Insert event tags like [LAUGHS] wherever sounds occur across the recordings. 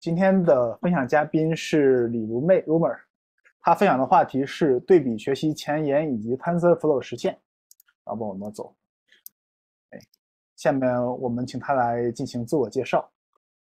今天的分享嘉宾是李如妹 r u m o r 她分享的话题是对比学习前沿以及 Tensor Flow 实现。要不我们走？哎，下面我们请她来进行自我介绍。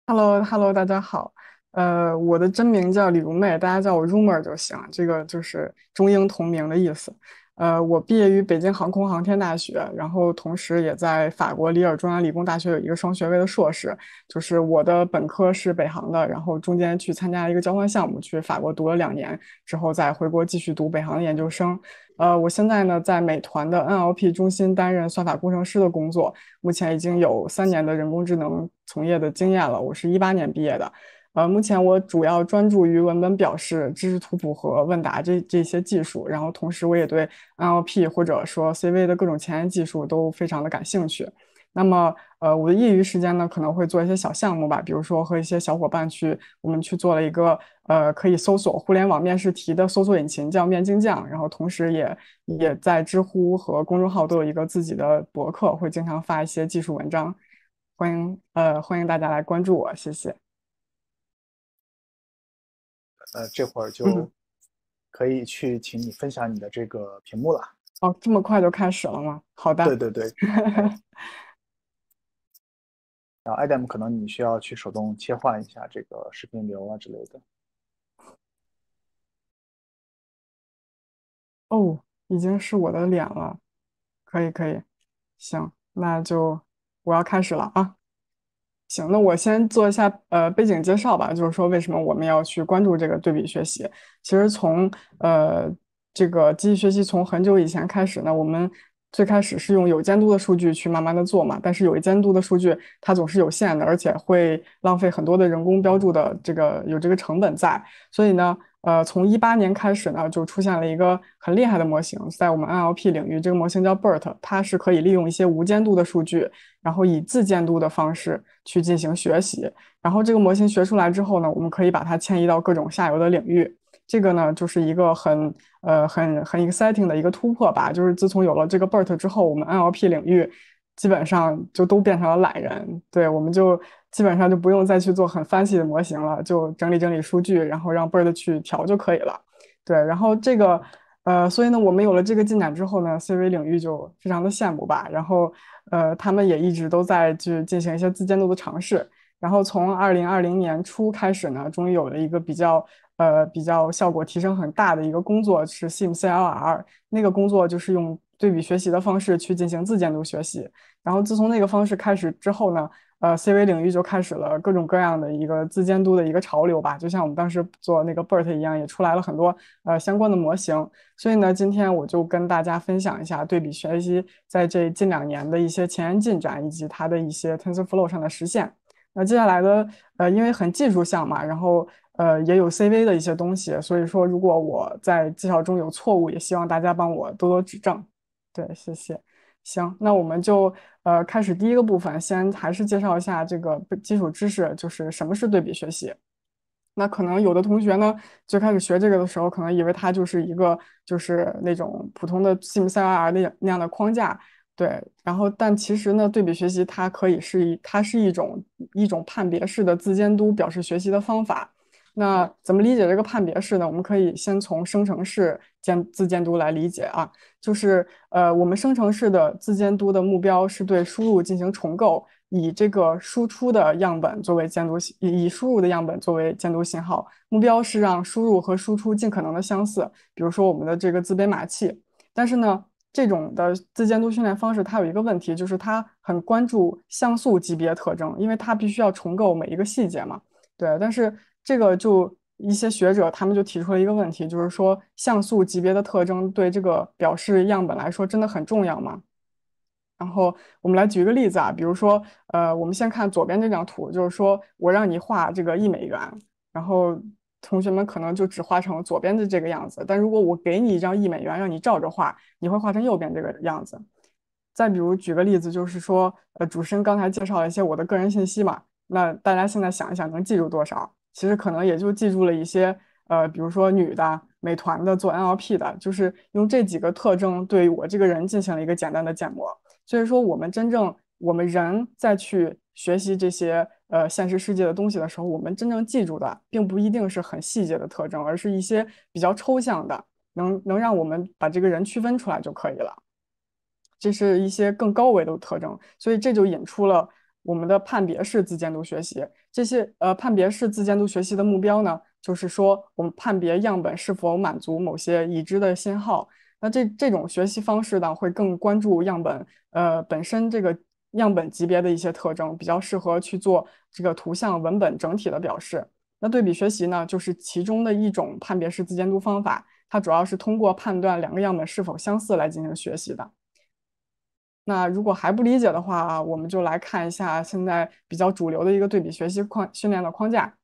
Hello，Hello，大家好。呃，我的真名叫李如妹，大家叫我 Rumor 就行，这个就是中英同名的意思。呃，我毕业于北京航空航天大学，然后同时也在法国里尔中央理工大学有一个双学位的硕士。就是我的本科是北航的，然后中间去参加了一个交换项目，去法国读了两年，之后再回国继续读北航的研究生。呃，我现在呢在美团的 NLP 中心担任算法工程师的工作，目前已经有三年的人工智能从业的经验了。我是一八年毕业的。呃，目前我主要专注于文本表示、知识图谱和问答这这些技术，然后同时我也对 L P 或者说 C V 的各种前沿技术都非常的感兴趣。那么，呃，我的业余时间呢，可能会做一些小项目吧，比如说和一些小伙伴去，我们去做了一个呃可以搜索互联网面试题的搜索引擎，叫面经匠，然后同时也也在知乎和公众号都有一个自己的博客，会经常发一些技术文章，欢迎呃欢迎大家来关注我，谢谢。呃，这会儿就可以去请你分享你的这个屏幕了。哦，这么快就开始了吗？好的，对对对。[LAUGHS] 然后 Adam 可能你需要去手动切换一下这个视频流啊之类的。哦，已经是我的脸了，可以可以，行，那就我要开始了啊。行，那我先做一下呃背景介绍吧。就是说，为什么我们要去关注这个对比学习？其实从呃这个机器学习从很久以前开始呢，我们最开始是用有监督的数据去慢慢的做嘛。但是有监督的数据它总是有限的，而且会浪费很多的人工标注的这个有这个成本在。所以呢。呃，从一八年开始呢，就出现了一个很厉害的模型，在我们 NLP 领域，这个模型叫 BERT，它是可以利用一些无监督的数据，然后以自监督的方式去进行学习。然后这个模型学出来之后呢，我们可以把它迁移到各种下游的领域。这个呢，就是一个很呃很很 exciting 的一个突破吧。就是自从有了这个 BERT 之后，我们 NLP 领域。基本上就都变成了懒人，对，我们就基本上就不用再去做很 c 细的模型了，就整理整理数据，然后让 bird 去调就可以了。对，然后这个，呃，所以呢，我们有了这个进展之后呢，CV 领域就非常的羡慕吧。然后，呃，他们也一直都在去进行一些自监督的尝试。然后从二零二零年初开始呢，终于有了一个比较，呃，比较效果提升很大的一个工作，是 SimCLR。那个工作就是用。对比学习的方式去进行自监督学习，然后自从那个方式开始之后呢，呃，CV 领域就开始了各种各样的一个自监督的一个潮流吧，就像我们当时做那个 BERT 一样，也出来了很多呃相关的模型。所以呢，今天我就跟大家分享一下对比学习在这近两年的一些前沿进展，以及它的一些 TensorFlow 上的实现。那接下来的呃，因为很技术项嘛，然后呃，也有 CV 的一些东西，所以说如果我在介绍中有错误，也希望大家帮我多多指正。对，谢谢。行，那我们就呃开始第一个部分，先还是介绍一下这个基础知识，就是什么是对比学习。那可能有的同学呢，最开始学这个的时候，可能以为它就是一个就是那种普通的 SimCLR 那样那样的框架，对。然后，但其实呢，对比学习它可以是一，它是一种一种判别式的自监督表示学习的方法。那怎么理解这个判别式呢？我们可以先从生成式监自监督来理解啊，就是呃，我们生成式的自监督的目标是对输入进行重构，以这个输出的样本作为监督信，以输入的样本作为监督信号，目标是让输入和输出尽可能的相似。比如说我们的这个自编码器，但是呢，这种的自监督训练方式它有一个问题，就是它很关注像素级别特征，因为它必须要重构每一个细节嘛。对，但是。这个就一些学者他们就提出了一个问题，就是说像素级别的特征对这个表示样本来说真的很重要吗？然后我们来举个例子啊，比如说，呃，我们先看左边这张图，就是说我让你画这个一美元，然后同学们可能就只画成左边的这个样子。但如果我给你一张一美元，让你照着画，你会画成右边这个样子。再比如举个例子，就是说，呃，主持人刚才介绍了一些我的个人信息嘛，那大家现在想一想，能记住多少？其实可能也就记住了一些，呃，比如说女的、美团的、做 NLP 的，就是用这几个特征对我这个人进行了一个简单的建模。所以说，我们真正我们人在去学习这些呃现实世界的东西的时候，我们真正记住的并不一定是很细节的特征，而是一些比较抽象的，能能让我们把这个人区分出来就可以了。这是一些更高维度特征，所以这就引出了我们的判别式自监督学习。这些呃判别式自监督学习的目标呢，就是说我们判别样本是否满足某些已知的信号。那这这种学习方式呢，会更关注样本呃本身这个样本级别的一些特征，比较适合去做这个图像、文本整体的表示。那对比学习呢，就是其中的一种判别式自监督方法，它主要是通过判断两个样本是否相似来进行学习的。那如果还不理解的话，我们就来看一下现在比较主流的一个对比学习框训练的框架。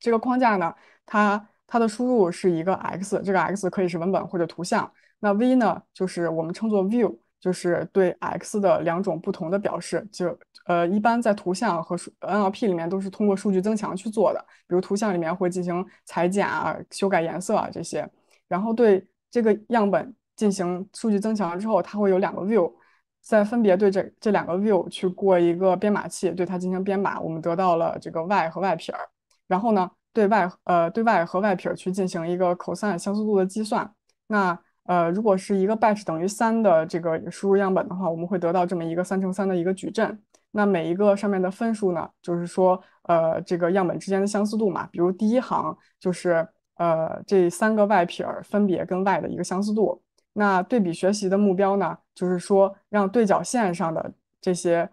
这个框架呢，它它的输入是一个 x，这个 x 可以是文本或者图像。那 v 呢，就是我们称作 view，就是对 x 的两种不同的表示。就呃，一般在图像和 NLP 里面都是通过数据增强去做的。比如图像里面会进行裁剪啊、修改颜色啊这些。然后对这个样本进行数据增强之后，它会有两个 view。再分别对这这两个 view 去过一个编码器，对它进行编码，我们得到了这个 y 和 y 撇儿。然后呢，对外呃对外和 y 撇儿去进行一个 cosine 相似度的计算。那呃，如果是一个 batch 等于三的这个输入样本的话，我们会得到这么一个三乘三的一个矩阵。那每一个上面的分数呢，就是说呃这个样本之间的相似度嘛。比如第一行就是呃这三个 y 撇儿分别跟 y 的一个相似度。那对比学习的目标呢，就是说让对角线上的这些，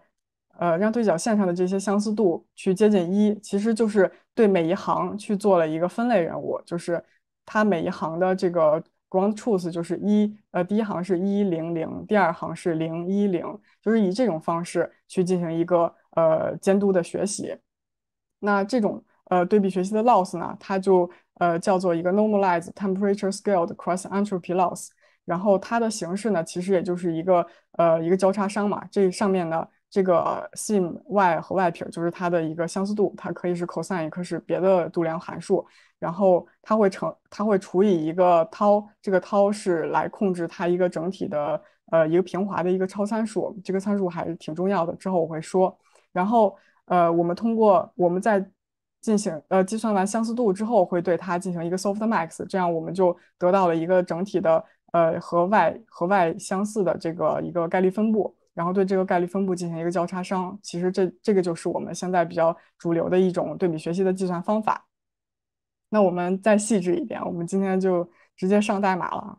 呃，让对角线上的这些相似度去接近一，其实就是对每一行去做了一个分类任务，就是它每一行的这个 ground truth 就是一，呃，第一行是一零零，第二行是零一零，就是以这种方式去进行一个呃监督的学习。那这种呃对比学习的 loss 呢，它就呃叫做一个 normalized temperature scaled cross entropy loss。然后它的形式呢，其实也就是一个呃一个交叉熵嘛。这上面呢这个 sim y 和 y 撇就是它的一个相似度，它可以是 cosine，也可以是别的度量函数。然后它会乘，它会除以一个 tau，这个 tau 是来控制它一个整体的呃一个平滑的一个超参数。这个参数还是挺重要的，之后我会说。然后呃，我们通过我们在进行呃计算完相似度之后，会对它进行一个 soft max，这样我们就得到了一个整体的。呃，和外和外相似的这个一个概率分布，然后对这个概率分布进行一个交叉熵，其实这这个就是我们现在比较主流的一种对比学习的计算方法。那我们再细致一点，我们今天就直接上代码了，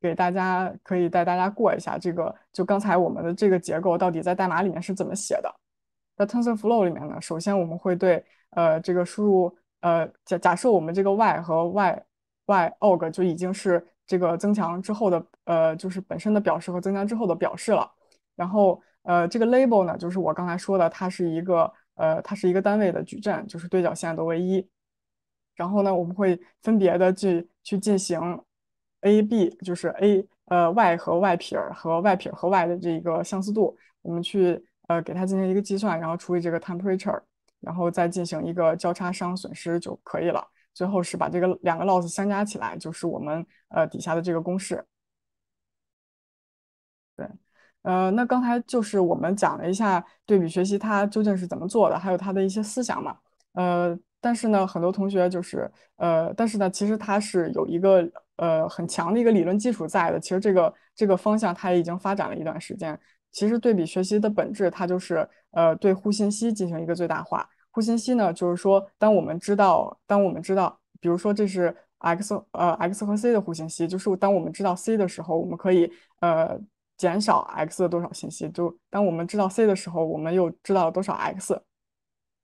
给大家可以带大家过一下这个，就刚才我们的这个结构到底在代码里面是怎么写的。在 TensorFlow 里面呢，首先我们会对呃这个输入呃假假设我们这个 y 和 y y o g 就已经是。这个增强之后的，呃，就是本身的表示和增强之后的表示了。然后，呃，这个 label 呢，就是我刚才说的，它是一个，呃，它是一个单位的矩阵，就是对角线都为一。然后呢，我们会分别的去去进行 ab，就是 a 呃 y 和 y 撇和 y 撇和 y 的这一个相似度，我们去呃给它进行一个计算，然后除以这个 temperature，然后再进行一个交叉熵损失就可以了。最后是把这个两个 loss 相加起来，就是我们呃底下的这个公式。对，呃，那刚才就是我们讲了一下对比学习它究竟是怎么做的，还有它的一些思想嘛。呃，但是呢，很多同学就是呃，但是呢，其实它是有一个呃很强的一个理论基础在的。其实这个这个方向它也已经发展了一段时间。其实对比学习的本质，它就是呃对互信息进行一个最大化。互信息呢，就是说，当我们知道，当我们知道，比如说这是 x 呃 x 和 c 的互信息，就是当我们知道 c 的时候，我们可以呃减少 x 的多少信息。就当我们知道 c 的时候，我们又知道了多少 x。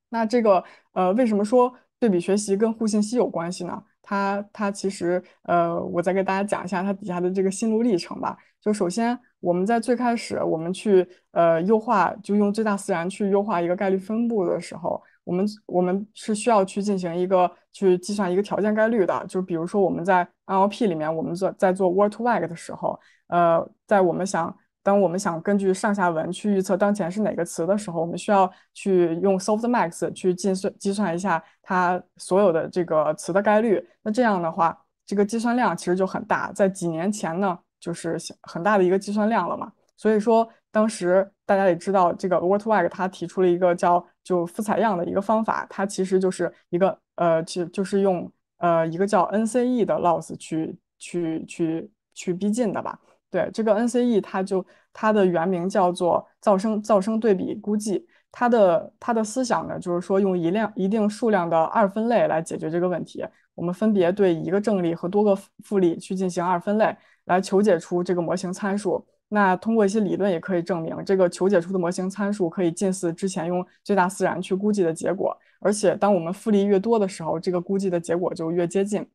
那这个呃，为什么说对比学习跟互信息有关系呢？它它其实呃，我再给大家讲一下它底下的这个心路历程吧。就首先我们在最开始，我们去呃优化，就用最大自然去优化一个概率分布的时候。我们我们是需要去进行一个去计算一个条件概率的，就比如说我们在 NLP 里面，我们做在做 word to bag 的时候，呃，在我们想当我们想根据上下文去预测当前是哪个词的时候，我们需要去用 softmax 去计算计算一下它所有的这个词的概率。那这样的话，这个计算量其实就很大，在几年前呢，就是很大的一个计算量了嘛。所以说当时。大家也知道，这个 Wortweg 他提出了一个叫就复采样的一个方法，它其实就是一个呃，其就是用呃一个叫 NCE 的 loss 去去去去逼近的吧。对，这个 NCE 它就它的原名叫做噪声噪声对比估计，它的它的思想呢就是说用一量一定数量的二分类来解决这个问题。我们分别对一个正例和多个负例去进行二分类，来求解出这个模型参数。那通过一些理论也可以证明，这个求解出的模型参数可以近似之前用最大似然去估计的结果，而且当我们复利越多的时候，这个估计的结果就越接近。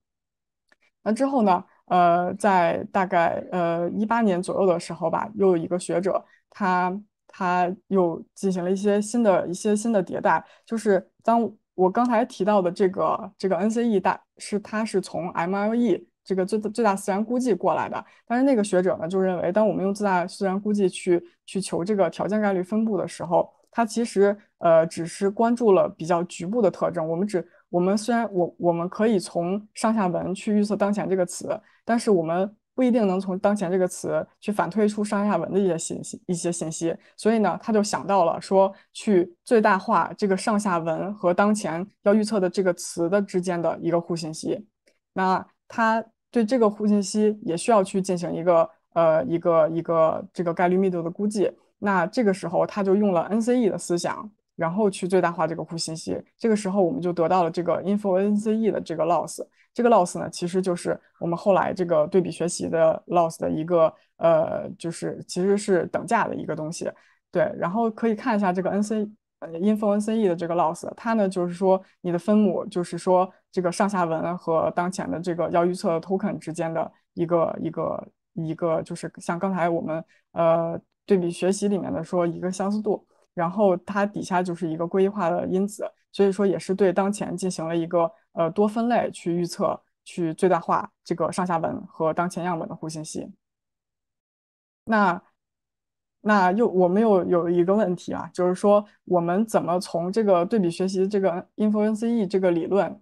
那之后呢？呃，在大概呃一八年左右的时候吧，又有一个学者，他他又进行了一些新的一些新的迭代，就是当我刚才提到的这个这个 NCE 大是，他是从 MLE。这个最最大自然估计过来的，但是那个学者呢就认为，当我们用最大自然估计去去求这个条件概率分布的时候，它其实呃只是关注了比较局部的特征。我们只我们虽然我我们可以从上下文去预测当前这个词，但是我们不一定能从当前这个词去反推出上下文的一些信息一些信息。所以呢，他就想到了说，去最大化这个上下文和当前要预测的这个词的之间的一个互信息。那他。对这个互信息也需要去进行一个呃一个一个这个概率密度的估计，那这个时候他就用了 NCE 的思想，然后去最大化这个互信息，这个时候我们就得到了这个 Info NCE 的这个 loss，这个 loss 呢其实就是我们后来这个对比学习的 loss 的一个呃就是其实是等价的一个东西，对，然后可以看一下这个 NCE 呃 Info NCE 的这个 loss，它呢就是说你的分母就是说。这个上下文和当前的这个要预测的 token 之间的一个一个一个，就是像刚才我们呃对比学习里面的说一个相似度，然后它底下就是一个归一化的因子，所以说也是对当前进行了一个呃多分类去预测，去最大化这个上下文和当前样本的互信息。那那又我们又有一个问题啊，就是说我们怎么从这个对比学习这个 influence e 这个理论？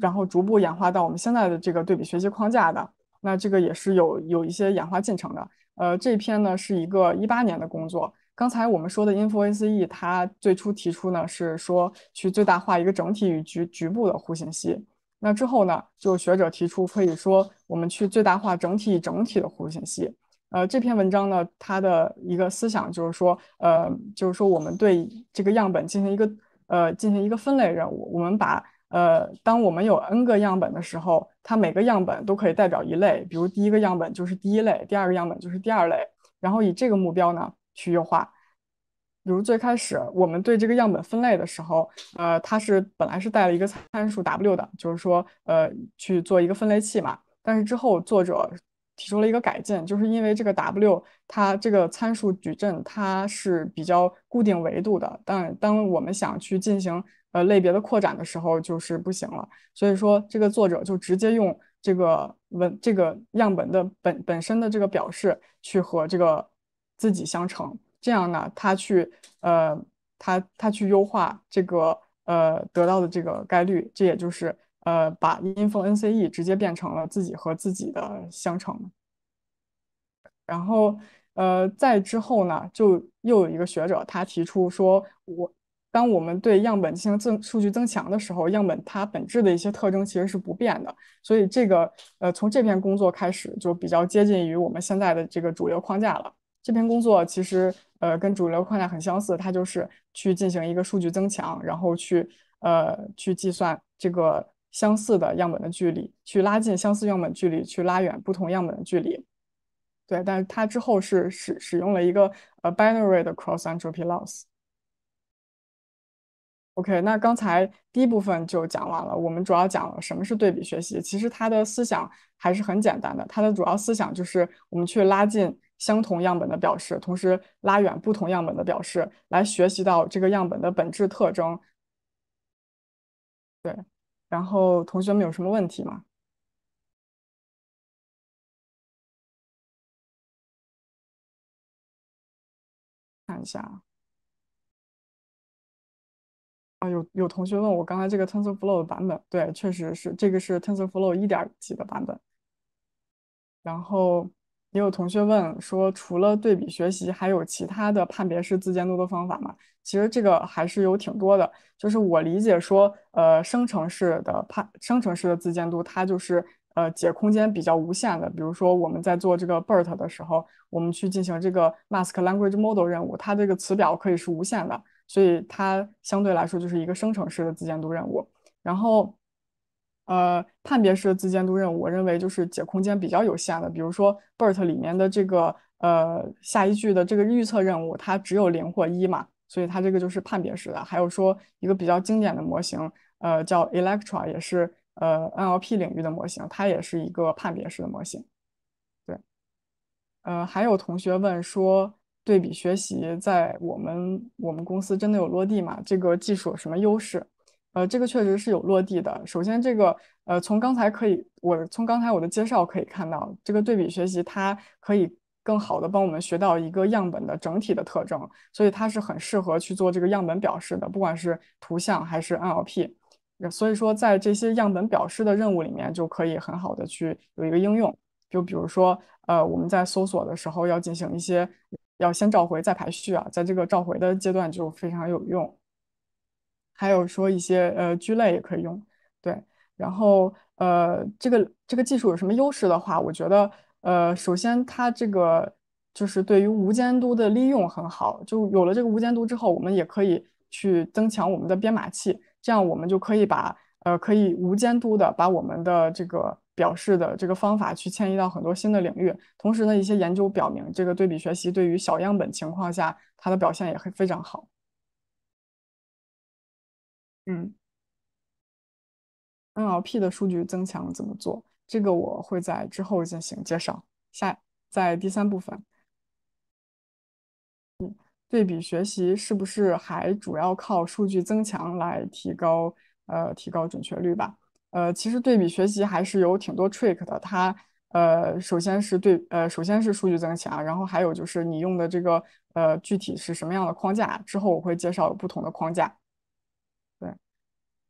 然后逐步演化到我们现在的这个对比学习框架的，那这个也是有有一些演化进程的。呃，这篇呢是一个一八年的工作。刚才我们说的 InfoCE，它最初提出呢是说去最大化一个整体与局局部的互信息。那之后呢，就学者提出，可以说我们去最大化整体整体的互信息。呃，这篇文章呢，它的一个思想就是说，呃，就是说我们对这个样本进行一个呃进行一个分类任务，我们把。呃，当我们有 n 个样本的时候，它每个样本都可以代表一类，比如第一个样本就是第一类，第二个样本就是第二类，然后以这个目标呢去优化。比如最开始我们对这个样本分类的时候，呃，它是本来是带了一个参数 w 的，就是说呃去做一个分类器嘛。但是之后作者提出了一个改进，就是因为这个 w 它这个参数矩阵它是比较固定维度的，但当我们想去进行。呃，类别的扩展的时候就是不行了，所以说这个作者就直接用这个文这个样本的本本身的这个表示去和这个自己相乘，这样呢，他去呃他他去优化这个呃得到的这个概率，这也就是呃把 inf nce 直接变成了自己和自己的相乘，然后呃在之后呢，就又有一个学者他提出说，我。当我们对样本进行增数据增强的时候，样本它本质的一些特征其实是不变的。所以这个呃，从这篇工作开始，就比较接近于我们现在的这个主流框架了。这篇工作其实呃跟主流框架很相似，它就是去进行一个数据增强，然后去呃去计算这个相似的样本的距离，去拉近相似样本距离，去拉远不同样本的距离。对，但是它之后是使使用了一个呃 binary 的 cross entropy loss。OK，那刚才第一部分就讲完了。我们主要讲了什么是对比学习，其实它的思想还是很简单的。它的主要思想就是我们去拉近相同样本的表示，同时拉远不同样本的表示，来学习到这个样本的本质特征。对，然后同学们有什么问题吗？看一下。啊，有有同学问我刚才这个 TensorFlow 的版本，对，确实是这个是 TensorFlow 一点几的版本。然后也有同学问说，除了对比学习，还有其他的判别式自监督的方法吗？其实这个还是有挺多的。就是我理解说，呃，生成式的判生成式的自监督，它就是呃解空间比较无限的。比如说我们在做这个 BERT 的时候，我们去进行这个 Mask Language Model 任务，它这个词表可以是无限的。所以它相对来说就是一个生成式的自监督任务，然后，呃，判别式的自监督任务，我认为就是解空间比较有限的，比如说 BERT 里面的这个呃下一句的这个预测任务，它只有零或一嘛，所以它这个就是判别式的。还有说一个比较经典的模型，呃，叫 Electra，也是呃 NLP 领域的模型，它也是一个判别式的模型。对，呃，还有同学问说。对比学习在我们我们公司真的有落地吗？这个技术有什么优势？呃，这个确实是有落地的。首先，这个呃，从刚才可以我从刚才我的介绍可以看到，这个对比学习它可以更好的帮我们学到一个样本的整体的特征，所以它是很适合去做这个样本表示的，不管是图像还是 NLP。所以说，在这些样本表示的任务里面，就可以很好的去有一个应用。就比如说，呃，我们在搜索的时候要进行一些。要先召回再排序啊，在这个召回的阶段就非常有用。还有说一些呃聚类也可以用，对。然后呃这个这个技术有什么优势的话，我觉得呃首先它这个就是对于无监督的利用很好，就有了这个无监督之后，我们也可以去增强我们的编码器，这样我们就可以把呃可以无监督的把我们的这个。表示的这个方法去迁移到很多新的领域，同时呢，一些研究表明，这个对比学习对于小样本情况下，它的表现也很非常好。嗯，NLP 的数据增强怎么做？这个我会在之后进行介绍。下，在第三部分，嗯，对比学习是不是还主要靠数据增强来提高呃提高准确率吧？呃，其实对比学习还是有挺多 trick 的。它，呃，首先是对，呃，首先是数据增强，然后还有就是你用的这个，呃，具体是什么样的框架？之后我会介绍不同的框架，对，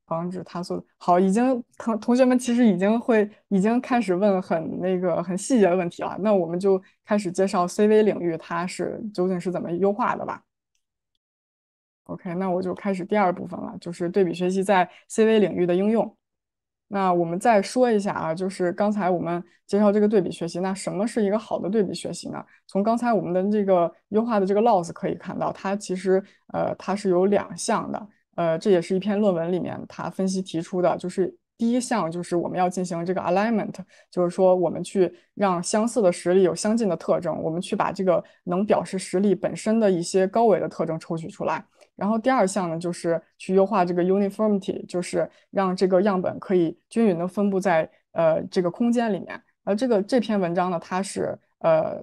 防止它做。好，已经同同学们其实已经会，已经开始问很那个很细节的问题了。那我们就开始介绍 CV 领域它是究竟是怎么优化的吧。OK，那我就开始第二部分了，就是对比学习在 CV 领域的应用。那我们再说一下啊，就是刚才我们介绍这个对比学习。那什么是一个好的对比学习呢？从刚才我们的这个优化的这个 loss 可以看到，它其实呃它是有两项的。呃，这也是一篇论文里面它分析提出的，就是第一项就是我们要进行这个 alignment，就是说我们去让相似的实力有相近的特征，我们去把这个能表示实力本身的一些高维的特征抽取出来。然后第二项呢，就是去优化这个 uniformity，就是让这个样本可以均匀的分布在呃这个空间里面。而这个这篇文章呢，它是呃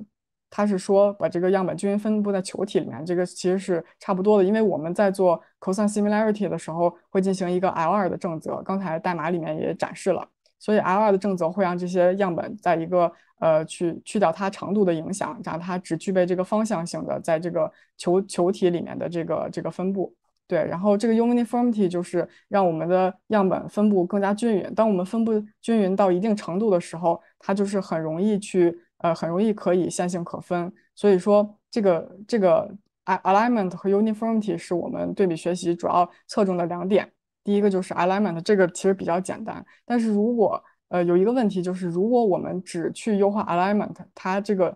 它是说把这个样本均匀分布在球体里面，这个其实是差不多的，因为我们在做 cosine similarity 的时候会进行一个 L2 的正则，刚才代码里面也展示了，所以 L2 的正则会让这些样本在一个。呃，去去掉它长度的影响，然后它只具备这个方向性的，在这个球球体里面的这个这个分布。对，然后这个 uniformity 就是让我们的样本分布更加均匀。当我们分布均匀到一定程度的时候，它就是很容易去呃，很容易可以线性可分。所以说，这个这个 alignment 和 uniformity 是我们对比学习主要侧重的两点。第一个就是 alignment，这个其实比较简单，但是如果呃，有一个问题就是，如果我们只去优化 alignment，它这个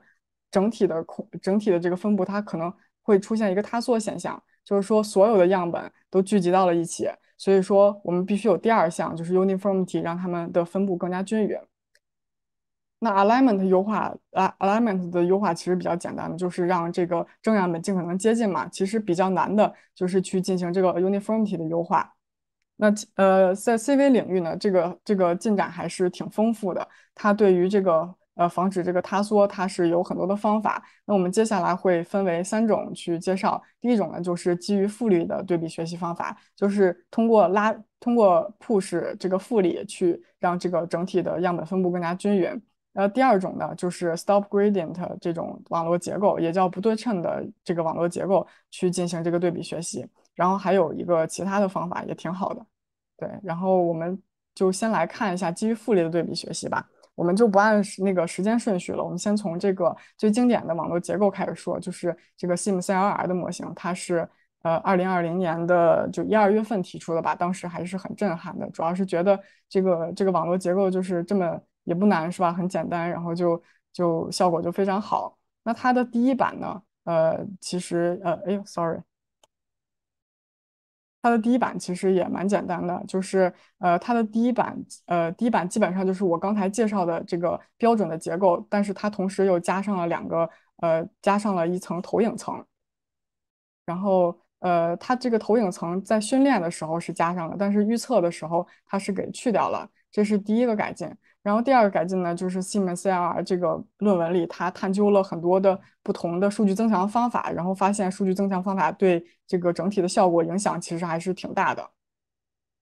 整体的空整体的这个分布，它可能会出现一个塌缩现象，就是说所有的样本都聚集到了一起。所以说我们必须有第二项，就是 uniformity，让它们的分布更加均匀。那 alignment 优化啊 alignment 的优化其实比较简单，就是让这个正样本尽可能接近嘛。其实比较难的就是去进行这个 uniformity 的优化。那呃，在 CV 领域呢，这个这个进展还是挺丰富的。它对于这个呃防止这个塌缩，它是有很多的方法。那我们接下来会分为三种去介绍。第一种呢，就是基于复利的对比学习方法，就是通过拉通过 push 这个复利去让这个整体的样本分布更加均匀。呃，第二种呢，就是 stop gradient 这种网络结构，也叫不对称的这个网络结构，去进行这个对比学习。然后还有一个其他的方法也挺好的，对。然后我们就先来看一下基于复利的对比学习吧。我们就不按那个时间顺序了，我们先从这个最经典的网络结构开始说，就是这个 SimCLR 的模型，它是呃二零二零年的就一二月份提出的吧，当时还是很震撼的，主要是觉得这个这个网络结构就是这么也不难是吧，很简单，然后就就效果就非常好。那它的第一版呢，呃，其实呃，哎，sorry。它的第一版其实也蛮简单的，就是呃，它的第一版，呃，第一版基本上就是我刚才介绍的这个标准的结构，但是它同时又加上了两个，呃，加上了一层投影层，然后呃，它这个投影层在训练的时候是加上了，但是预测的时候它是给去掉了，这是第一个改进。然后第二个改进呢，就是 SimCLR 这个论文里，它探究了很多的不同的数据增强方法，然后发现数据增强方法对这个整体的效果影响其实还是挺大的。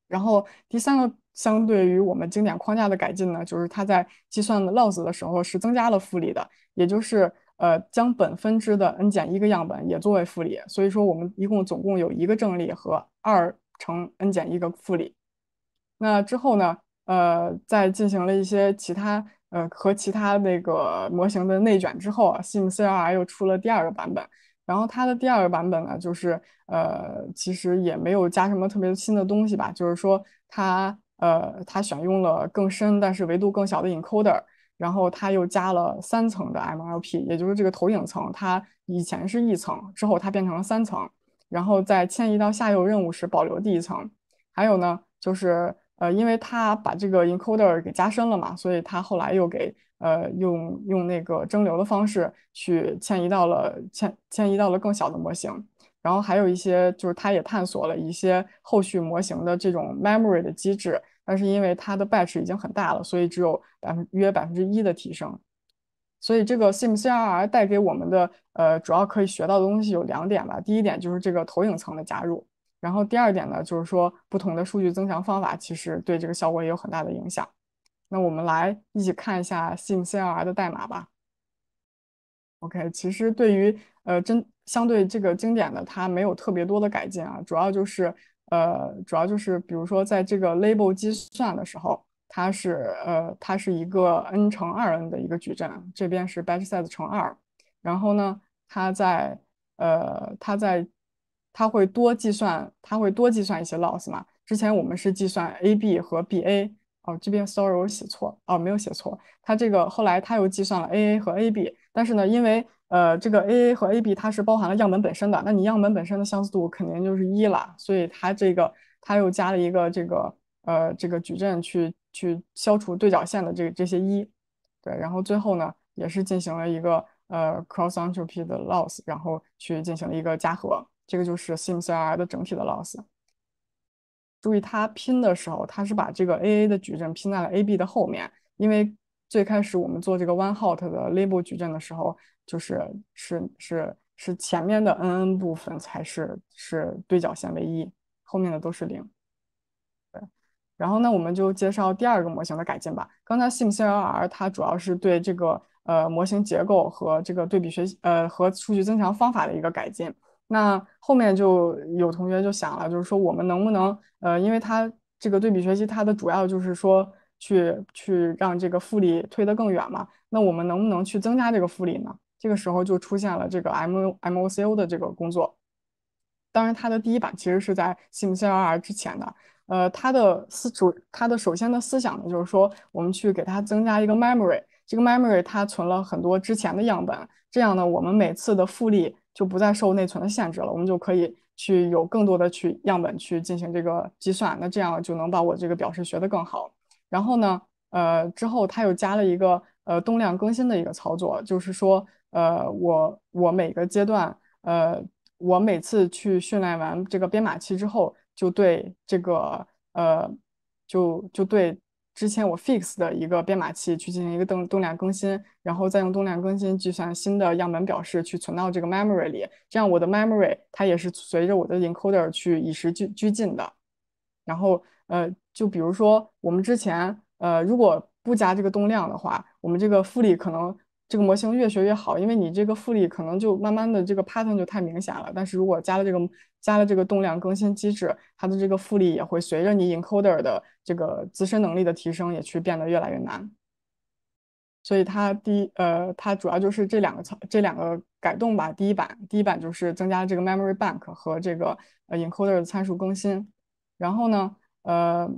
然后第三个，相对于我们经典框架的改进呢，就是它在计算 loss 的时候是增加了负利的，也就是呃将本分支的 n 减一个样本也作为负利，所以说我们一共总共有一个正例和二乘 n 减一个负利。那之后呢？呃，在进行了一些其他呃和其他那个模型的内卷之后，SimCLR 又出了第二个版本。然后它的第二个版本呢，就是呃，其实也没有加什么特别新的东西吧。就是说，它呃，它选用了更深但是维度更小的 encoder，然后它又加了三层的 MLP，也就是这个投影层，它以前是一层，之后它变成了三层，然后在迁移到下游任务时保留第一层。还有呢，就是。呃，因为它把这个 encoder 给加深了嘛，所以它后来又给呃用用那个蒸馏的方式去迁移到了迁迁移到了更小的模型。然后还有一些就是它也探索了一些后续模型的这种 memory 的机制，但是因为它的 batch 已经很大了，所以只有百分约百分之一的提升。所以这个 s i m c r r 带给我们的呃主要可以学到的东西有两点吧。第一点就是这个投影层的加入。然后第二点呢，就是说不同的数据增强方法其实对这个效果也有很大的影响。那我们来一起看一下 SimCLR 的代码吧。OK，其实对于呃真相对这个经典的，它没有特别多的改进啊，主要就是呃主要就是比如说在这个 label 计算的时候，它是呃它是一个 n 乘二 n 的一个矩阵，这边是 batch size 乘二，然后呢，它在呃它在他会多计算，他会多计算一些 loss 嘛。之前我们是计算 a b 和 b a，哦，这边 sorry 我写错，哦，没有写错。他这个后来他又计算了 a a 和 a b，但是呢，因为呃这个 a a 和 a b 它是包含了样本本身的，那你样本本身的相似度肯定就是一了，所以它这个他又加了一个这个呃这个矩阵去去消除对角线的这这些一，对，然后最后呢也是进行了一个呃 cross entropy 的 loss，然后去进行了一个加和。这个就是 SimCLR 的整体的 loss。注意，它拼的时候，它是把这个 A A 的矩阵拼在了 A B 的后面，因为最开始我们做这个 One Hot 的 label 矩阵的时候，就是是是是前面的 N N 部分才是是对角线为一，后面的都是零。对。然后呢，我们就介绍第二个模型的改进吧。刚才 SimCLR 它主要是对这个呃模型结构和这个对比学习呃和数据增强方法的一个改进。那后面就有同学就想了，就是说我们能不能，呃，因为他这个对比学习，它的主要就是说去去让这个复利推得更远嘛。那我们能不能去增加这个复利呢？这个时候就出现了这个 M MOCO 的这个工作。当然，它的第一版其实是在 SimCLR 之前的。呃，它的思主，它的首先的思想呢，就是说我们去给它增加一个 memory。这个 memory 它存了很多之前的样本，这样呢，我们每次的复利。就不再受内存的限制了，我们就可以去有更多的去样本去进行这个计算，那这样就能把我这个表示学得更好。然后呢，呃，之后他又加了一个呃动量更新的一个操作，就是说，呃，我我每个阶段，呃，我每次去训练完这个编码器之后，就对这个呃，就就对。之前我 fix 的一个编码器去进行一个动动量更新，然后再用动量更新计算新的样本表示去存到这个 memory 里，这样我的 memory 它也是随着我的 encoder 去与时俱俱进的。然后呃，就比如说我们之前呃，如果不加这个动量的话，我们这个复利可能。这个模型越学越好，因为你这个复利可能就慢慢的这个 pattern 就太明显了。但是如果加了这个加了这个动量更新机制，它的这个复利也会随着你 encoder 的这个自身能力的提升，也去变得越来越难。所以它第呃它主要就是这两个层这两个改动吧。第一版第一版就是增加了这个 memory bank 和这个呃 encoder 的参数更新。然后呢呃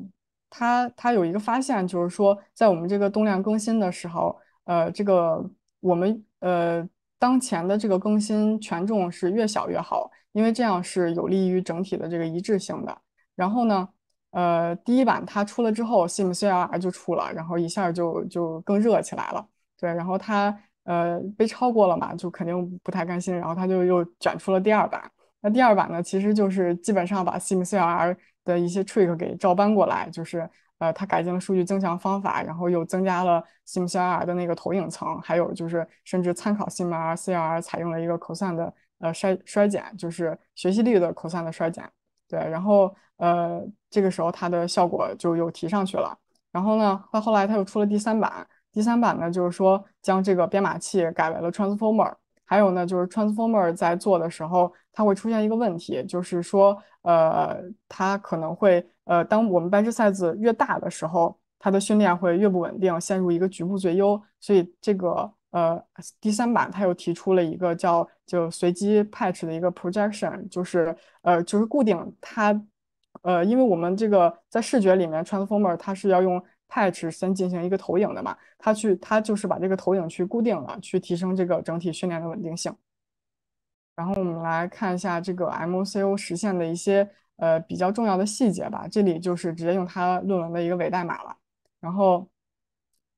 它它有一个发现就是说在我们这个动量更新的时候，呃这个我们呃，当前的这个更新权重是越小越好，因为这样是有利于整体的这个一致性的。然后呢，呃，第一版它出了之后，Sim C R 就出了，然后一下就就更热起来了。对，然后它呃被超过了嘛，就肯定不太甘心，然后他就又卷出了第二版。那第二版呢，其实就是基本上把 Sim C R 的一些 trick 给照搬过来，就是。呃，它改进了数据增强方法，然后又增加了 SimCLR 的那个投影层，还有就是甚至参考 SimR-CR 采用了一个 cosine 的呃衰衰减，就是学习率的 cosine 的衰减。对，然后呃这个时候它的效果就又提上去了。然后呢，到后来它又出了第三版，第三版呢就是说将这个编码器改为了 Transformer，还有呢就是 Transformer 在做的时候它会出现一个问题，就是说呃它可能会。呃，当我们 batch size 越大的时候，它的训练会越不稳定，陷入一个局部最优。所以这个呃，第三版它又提出了一个叫就随机 patch 的一个 projection，就是呃就是固定它，呃，因为我们这个在视觉里面 transformer 它是要用 patch 先进行一个投影的嘛，它去它就是把这个投影去固定了，去提升这个整体训练的稳定性。然后我们来看一下这个 MOCO 实现的一些。呃，比较重要的细节吧，这里就是直接用他论文的一个伪代码了。然后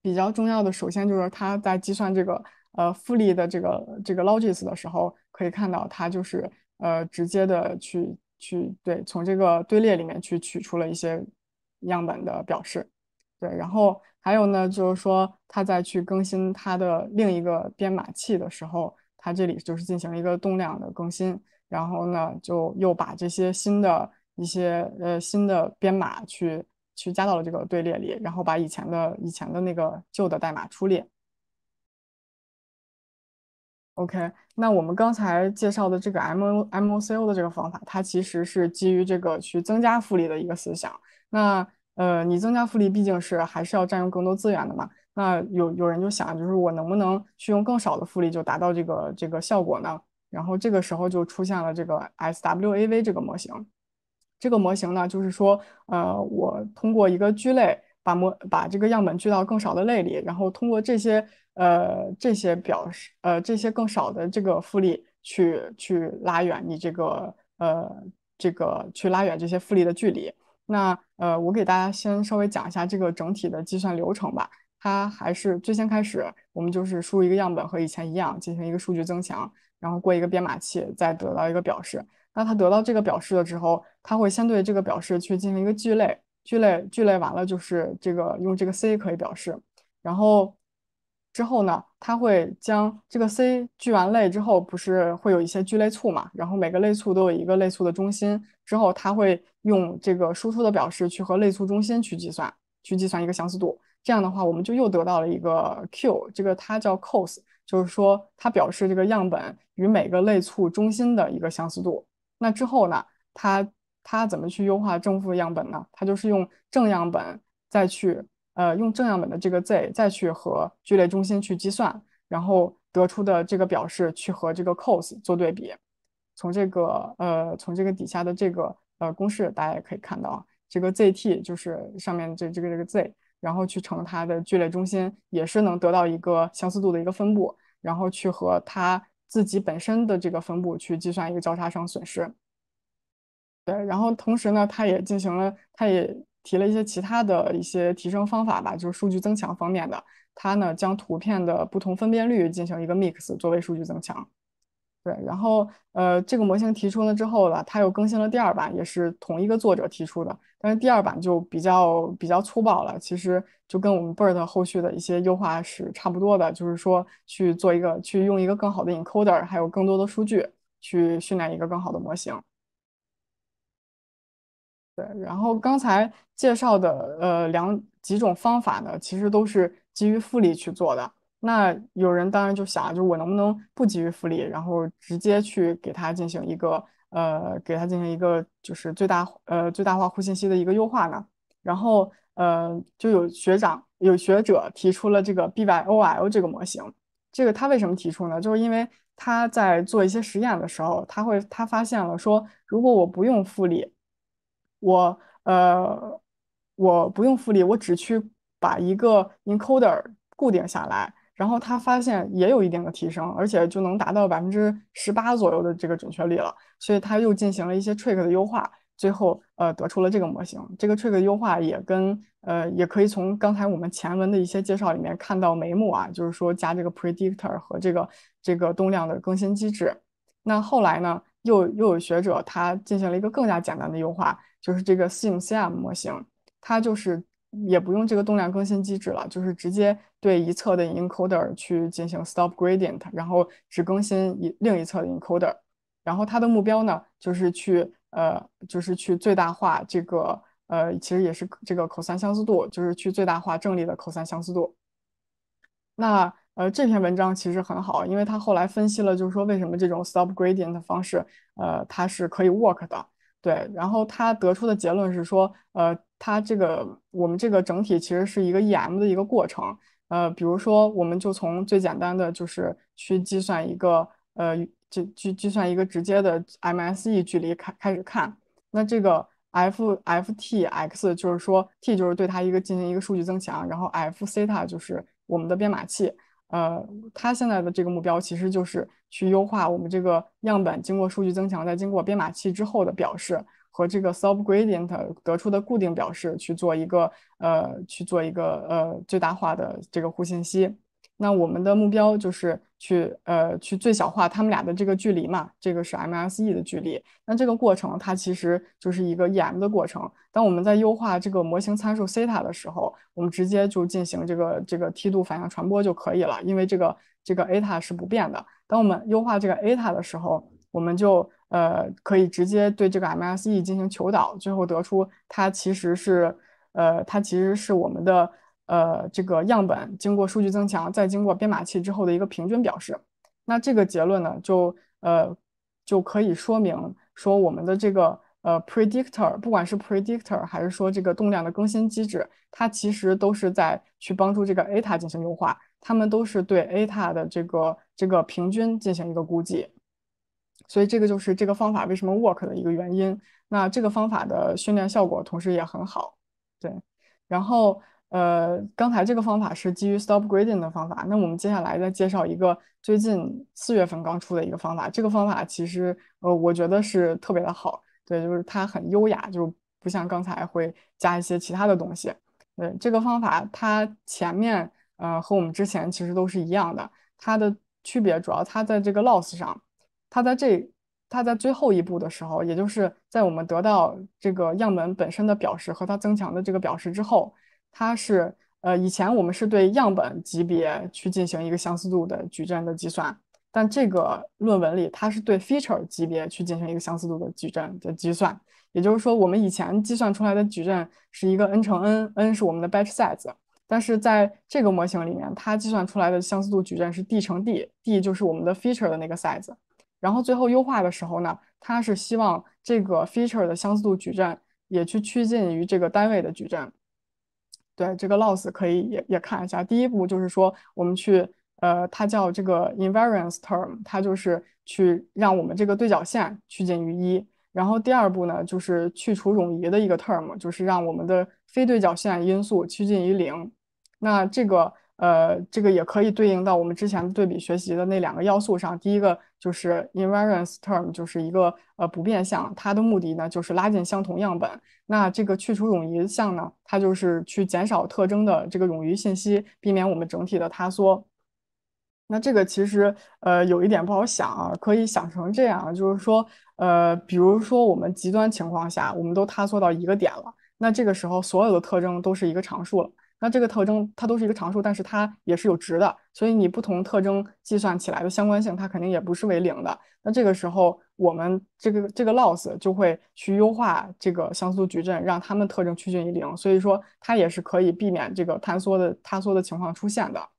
比较重要的，首先就是他在计算这个呃复利的这个这个 logits 的时候，可以看到他就是呃直接的去去对从这个队列里面去取出了一些样本的表示。对，然后还有呢，就是说他在去更新他的另一个编码器的时候，他这里就是进行了一个动量的更新。然后呢，就又把这些新的一些呃新的编码去去加到了这个队列里，然后把以前的以前的那个旧的代码出列。OK，那我们刚才介绍的这个 M O M O C O 的这个方法，它其实是基于这个去增加复利的一个思想。那呃，你增加复利毕竟是还是要占用更多资源的嘛。那有有人就想，就是我能不能去用更少的复利就达到这个这个效果呢？然后这个时候就出现了这个 S W A V 这个模型，这个模型呢，就是说，呃，我通过一个聚类把模把这个样本聚到更少的类里，然后通过这些呃这些表示呃这些更少的这个复利去去拉远你这个呃这个去拉远这些复利的距离。那呃，我给大家先稍微讲一下这个整体的计算流程吧。它还是最先开始，我们就是输入一个样本，和以前一样进行一个数据增强。然后过一个编码器，再得到一个表示。那它得到这个表示了之后，它会先对这个表示去进行一个聚类，聚类，聚类完了就是这个用这个 c 可以表示。然后之后呢，它会将这个 c 聚完类之后，不是会有一些聚类簇嘛？然后每个类簇都有一个类簇的中心。之后它会用这个输出的表示去和类簇中心去计算，去计算一个相似度。这样的话，我们就又得到了一个 q，这个它叫 cos。就是说，它表示这个样本与每个类簇中心的一个相似度。那之后呢，它它怎么去优化正负样本呢？它就是用正样本再去呃用正样本的这个 z 再去和聚类中心去计算，然后得出的这个表示去和这个 cos 做对比。从这个呃从这个底下的这个呃公式，大家也可以看到，啊，这个 zt 就是上面这这个这个 z，然后去乘它的聚类中心，也是能得到一个相似度的一个分布。然后去和他自己本身的这个分布去计算一个交叉熵损失。对，然后同时呢，他也进行了，他也提了一些其他的一些提升方法吧，就是数据增强方面的。他呢将图片的不同分辨率进行一个 mix 作为数据增强。对，然后呃，这个模型提出了之后呢，它又更新了第二版，也是同一个作者提出的，但是第二版就比较比较粗暴了。其实就跟我们 BERT 后续的一些优化是差不多的，就是说去做一个，去用一个更好的 encoder，还有更多的数据去训练一个更好的模型。对，然后刚才介绍的呃两几种方法呢，其实都是基于复利去做的。那有人当然就想，就我能不能不给于复利，然后直接去给他进行一个呃，给他进行一个就是最大呃最大化互信息的一个优化呢？然后呃，就有学长有学者提出了这个 B Y O L 这个模型。这个他为什么提出呢？就是因为他在做一些实验的时候，他会他发现了说，如果我不用复利，我呃我不用复利，我只去把一个 encoder 固定下来。然后他发现也有一定的提升，而且就能达到百分之十八左右的这个准确率了。所以他又进行了一些 trick 的优化，最后呃得出了这个模型。这个 trick 的优化也跟呃也可以从刚才我们前文的一些介绍里面看到眉目啊，就是说加这个 predictor 和这个这个动量的更新机制。那后来呢，又又有学者他进行了一个更加简单的优化，就是这个 simcm 模型，它就是也不用这个动量更新机制了，就是直接。对一侧的 encoder 去进行 stop gradient，然后只更新一另一侧的 encoder，然后它的目标呢，就是去呃，就是去最大化这个呃，其实也是这个 cos 相似度，就是去最大化正例的 cos 相似度。那呃这篇文章其实很好，因为它后来分析了，就是说为什么这种 stop gradient 的方式，呃，它是可以 work 的。对，然后它得出的结论是说，呃，它这个我们这个整体其实是一个 EM 的一个过程。呃，比如说，我们就从最简单的，就是去计算一个，呃，就计计算一个直接的 MSE 距离开开始看。那这个 f f t x 就是说 t 就是对它一个进行一个数据增强，然后 f t 塔就是我们的编码器。呃，它现在的这个目标其实就是去优化我们这个样本经过数据增强，再经过编码器之后的表示。和这个 sub gradient 得出的固定表示去做一个呃去做一个呃最大化的这个互信息，那我们的目标就是去呃去最小化它们俩的这个距离嘛，这个是 MSE 的距离。那这个过程它其实就是一个 EM 的过程。当我们在优化这个模型参数西塔的时候，我们直接就进行这个这个梯度反向传播就可以了，因为这个这个 a 塔是不变的。当我们优化这个 a 塔的时候，我们就呃，可以直接对这个 MSE 进行求导，最后得出它其实是，呃，它其实是我们的呃这个样本经过数据增强再经过编码器之后的一个平均表示。那这个结论呢，就呃就可以说明说我们的这个呃 predictor，不管是 predictor 还是说这个动量的更新机制，它其实都是在去帮助这个 eta 进行优化，它们都是对 eta 的这个这个平均进行一个估计。所以这个就是这个方法为什么 work 的一个原因。那这个方法的训练效果同时也很好，对。然后呃，刚才这个方法是基于 stop g r a d i n g 的方法。那我们接下来再介绍一个最近四月份刚出的一个方法。这个方法其实呃，我觉得是特别的好，对，就是它很优雅，就不像刚才会加一些其他的东西。对，这个方法它前面呃和我们之前其实都是一样的，它的区别主要它在这个 loss 上。它在这，它在最后一步的时候，也就是在我们得到这个样本本身的表示和它增强的这个表示之后，它是呃，以前我们是对样本级别去进行一个相似度的矩阵的计算，但这个论文里，它是对 feature 级别去进行一个相似度的矩阵的计算。也就是说，我们以前计算出来的矩阵是一个 n 乘 n，n 是我们的 batch size，但是在这个模型里面，它计算出来的相似度矩阵是 d 乘 d，d 就是我们的 feature 的那个 size。然后最后优化的时候呢，它是希望这个 feature 的相似度矩阵也去趋近于这个单位的矩阵。对这个 loss 可以也也看一下。第一步就是说，我们去呃，它叫这个 invariance term，它就是去让我们这个对角线趋近于一。然后第二步呢，就是去除冗余的一个 term，就是让我们的非对角线因素趋近于零。那这个。呃，这个也可以对应到我们之前对比学习的那两个要素上。第一个就是 i n v a r i a n c e term，就是一个呃不变项，它的目的呢就是拉近相同样本。那这个去除冗余项呢，它就是去减少特征的这个冗余信息，避免我们整体的塌缩。那这个其实呃有一点不好想啊，可以想成这样，就是说呃，比如说我们极端情况下，我们都塌缩到一个点了，那这个时候所有的特征都是一个常数了。那这个特征它都是一个常数，但是它也是有值的，所以你不同特征计算起来的相关性，它肯定也不是为零的。那这个时候，我们这个这个 loss 就会去优化这个像素矩阵，让它们特征趋近于零，所以说它也是可以避免这个坍缩的坍缩的情况出现的。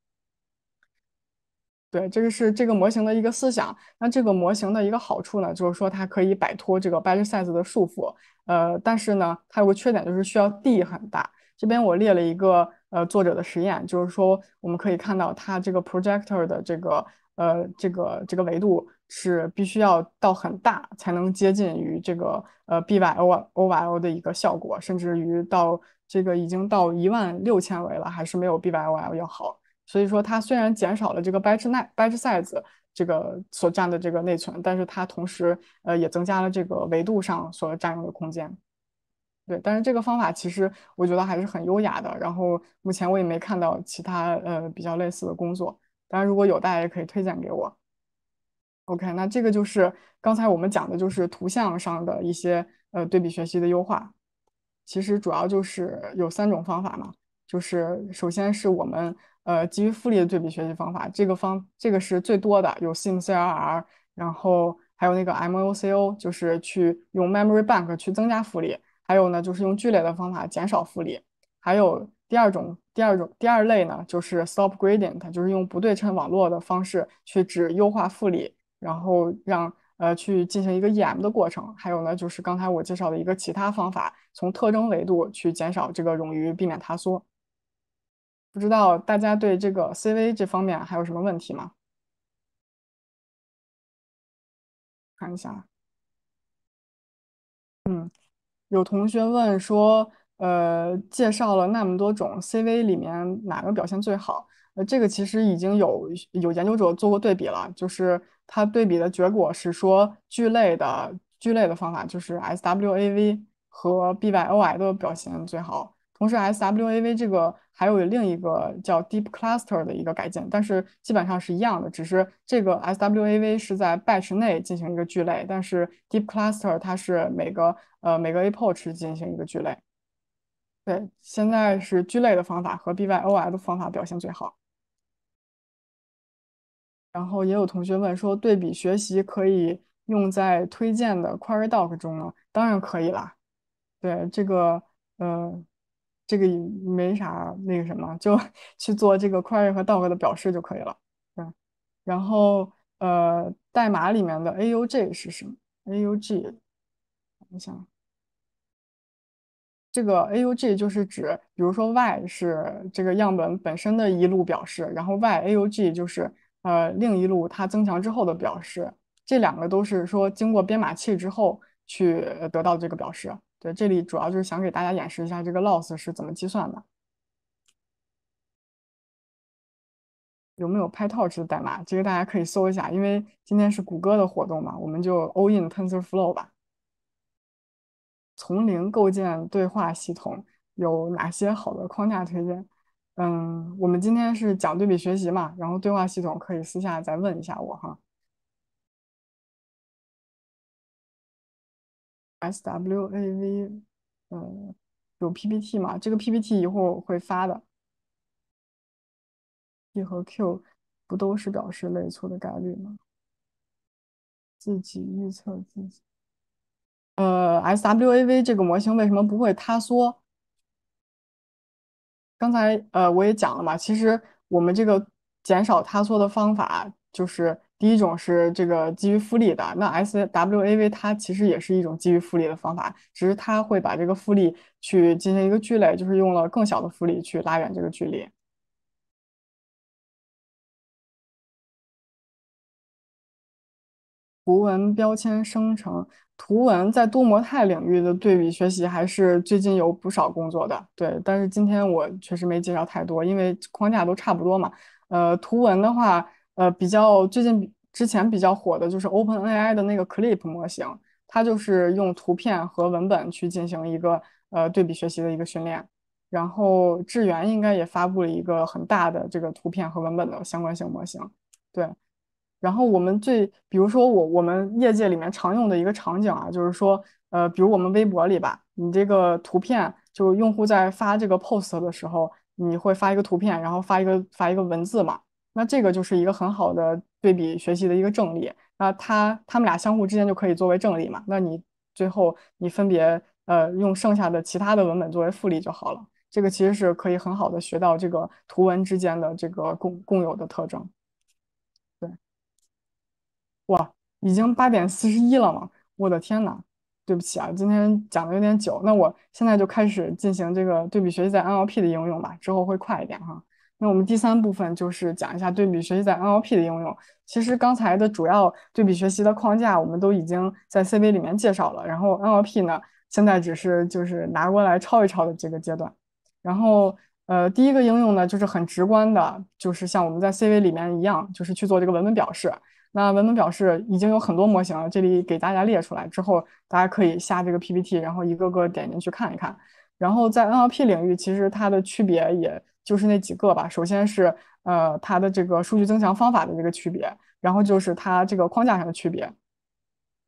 对，这个是这个模型的一个思想。那这个模型的一个好处呢，就是说它可以摆脱这个 batch size 的束缚，呃，但是呢，它有个缺点，就是需要 d 很大。这边我列了一个呃作者的实验，就是说我们可以看到它这个 projector 的这个呃这个这个维度是必须要到很大才能接近于这个呃 b y o l o y o 的一个效果，甚至于到这个已经到一万六千维了还是没有 b y o l 要好。所以说它虽然减少了这个 batch size 这个所占的这个内存，但是它同时呃也增加了这个维度上所占用的空间。对，但是这个方法其实我觉得还是很优雅的。然后目前我也没看到其他呃比较类似的工作，当然如果有大家也可以推荐给我。OK，那这个就是刚才我们讲的就是图像上的一些呃对比学习的优化，其实主要就是有三种方法嘛，就是首先是我们呃基于复利的对比学习方法，这个方这个是最多的，有 SimCLR，然后还有那个 MOCO，就是去用 Memory Bank 去增加复利。还有呢，就是用聚类的方法减少复利。还有第二种、第二种、第二类呢，就是 stop gradient，就是用不对称网络的方式去只优化复利，然后让呃去进行一个 EM 的过程。还有呢，就是刚才我介绍的一个其他方法，从特征维度去减少这个冗余，避免塌缩。不知道大家对这个 CV 这方面还有什么问题吗？看一下，嗯。有同学问说，呃，介绍了那么多种 C V 里面哪个表现最好？呃，这个其实已经有有研究者做过对比了，就是他对比的结果是说，聚类的聚类的方法就是 S W A V 和 B Y O I 的表现最好。同时，S W A V 这个还有另一个叫 Deep Cluster 的一个改进，但是基本上是一样的，只是这个 S W A V 是在 batch 内进行一个聚类，但是 Deep Cluster 它是每个呃每个 epoch 进行一个聚类。对，现在是聚类的方法和 B Y O L 方法表现最好。然后也有同学问说，对比学习可以用在推荐的 Query Dog 中吗？当然可以啦。对，这个呃。这个也没啥那个什么，就 [LAUGHS] 去做这个 query 和 dog 的表示就可以了，对然后呃，代码里面的 aug 是什么？aug，我想，这个 aug 就是指，比如说 y 是这个样本本身的一路表示，然后 yaug 就是呃另一路它增强之后的表示，这两个都是说经过编码器之后去得到这个表示。对，这里主要就是想给大家演示一下这个 loss 是怎么计算的。有没有 PyTorch 的代码？这个大家可以搜一下，因为今天是谷歌的活动嘛，我们就 all in TensorFlow 吧。从零构建对话系统有哪些好的框架推荐？嗯，我们今天是讲对比学习嘛，然后对话系统可以私下再问一下我哈。S W A V，嗯，有 P P T 嘛？这个 P P T 以后会发的。P 和 Q 不都是表示类错的概率吗？自己预测自己。呃，S W A V 这个模型为什么不会塌缩？刚才呃我也讲了嘛，其实我们这个减少塌缩的方法就是。第一种是这个基于复利的，那 S W A V 它其实也是一种基于复利的方法，只是它会把这个复利去进行一个聚类，就是用了更小的复利去拉远这个距离。图文标签生成，图文在多模态领域的对比学习还是最近有不少工作的，对，但是今天我确实没介绍太多，因为框架都差不多嘛。呃，图文的话。呃，比较最近之前比较火的就是 OpenAI 的那个 Clip 模型，它就是用图片和文本去进行一个呃对比学习的一个训练。然后智源应该也发布了一个很大的这个图片和文本的相关性模型。对，然后我们最比如说我我们业界里面常用的一个场景啊，就是说呃，比如我们微博里吧，你这个图片就是用户在发这个 post 的时候，你会发一个图片，然后发一个发一个文字嘛。那这个就是一个很好的对比学习的一个正例，那它它们俩相互之间就可以作为正例嘛。那你最后你分别呃用剩下的其他的文本作为负例就好了。这个其实是可以很好的学到这个图文之间的这个共共有的特征。对，哇，已经八点四十一了嘛，我的天哪！对不起啊，今天讲的有点久。那我现在就开始进行这个对比学习在 NLP 的应用吧，之后会快一点哈。那我们第三部分就是讲一下对比学习在 NLP 的应用。其实刚才的主要对比学习的框架我们都已经在 CV 里面介绍了，然后 NLP 呢现在只是就是拿过来抄一抄的这个阶段。然后呃第一个应用呢就是很直观的，就是像我们在 CV 里面一样，就是去做这个文本表示。那文本表示已经有很多模型了，这里给大家列出来之后，大家可以下这个 PPT，然后一个个点进去看一看。然后在 NLP 领域，其实它的区别也就是那几个吧。首先是呃它的这个数据增强方法的这个区别，然后就是它这个框架上的区别。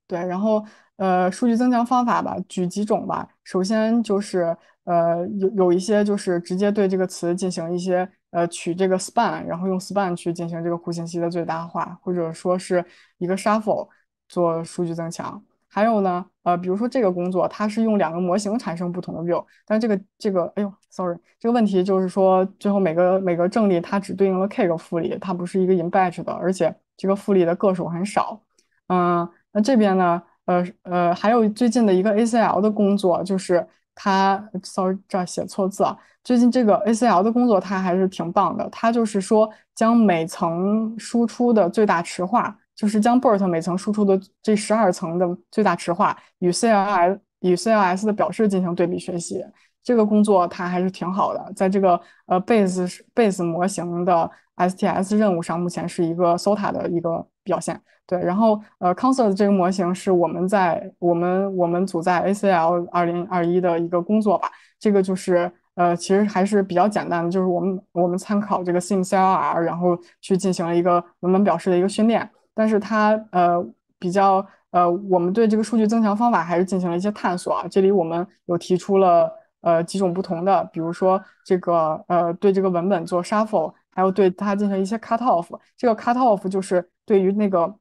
对，然后呃数据增强方法吧，举几种吧。首先就是呃有有一些就是直接对这个词进行一些呃取这个 span，然后用 span 去进行这个库信息的最大化，或者说是一个 shuffle 做数据增强。还有呢，呃，比如说这个工作，它是用两个模型产生不同的 view，但这个这个，哎呦，sorry，这个问题就是说，最后每个每个正例它只对应了 k 个负例，它不是一个 in batch 的，而且这个负利的个数很少。嗯，那这边呢，呃呃，还有最近的一个 ACL 的工作，就是它，sorry，这儿写错字，啊。最近这个 ACL 的工作它还是挺棒的，它就是说将每层输出的最大池化。就是将 BERT 每层输出的这十二层的最大池化与 CLS 与 CLS 的表示进行对比学习，这个工作它还是挺好的，在这个呃 base base 模型的 STS 任务上，目前是一个 SOTA 的一个表现。对，然后呃 c o n c e r t 这个模型是我们在我们我们组在 ACL 二零二一的一个工作吧，这个就是呃，其实还是比较简单的，就是我们我们参考这个 SimCLR，然后去进行了一个文本表示的一个训练。但是它呃比较呃，我们对这个数据增强方法还是进行了一些探索啊。这里我们有提出了呃几种不同的，比如说这个呃对这个文本做 shuffle，还有对它进行一些 cut off。这个 cut off 就是对于那个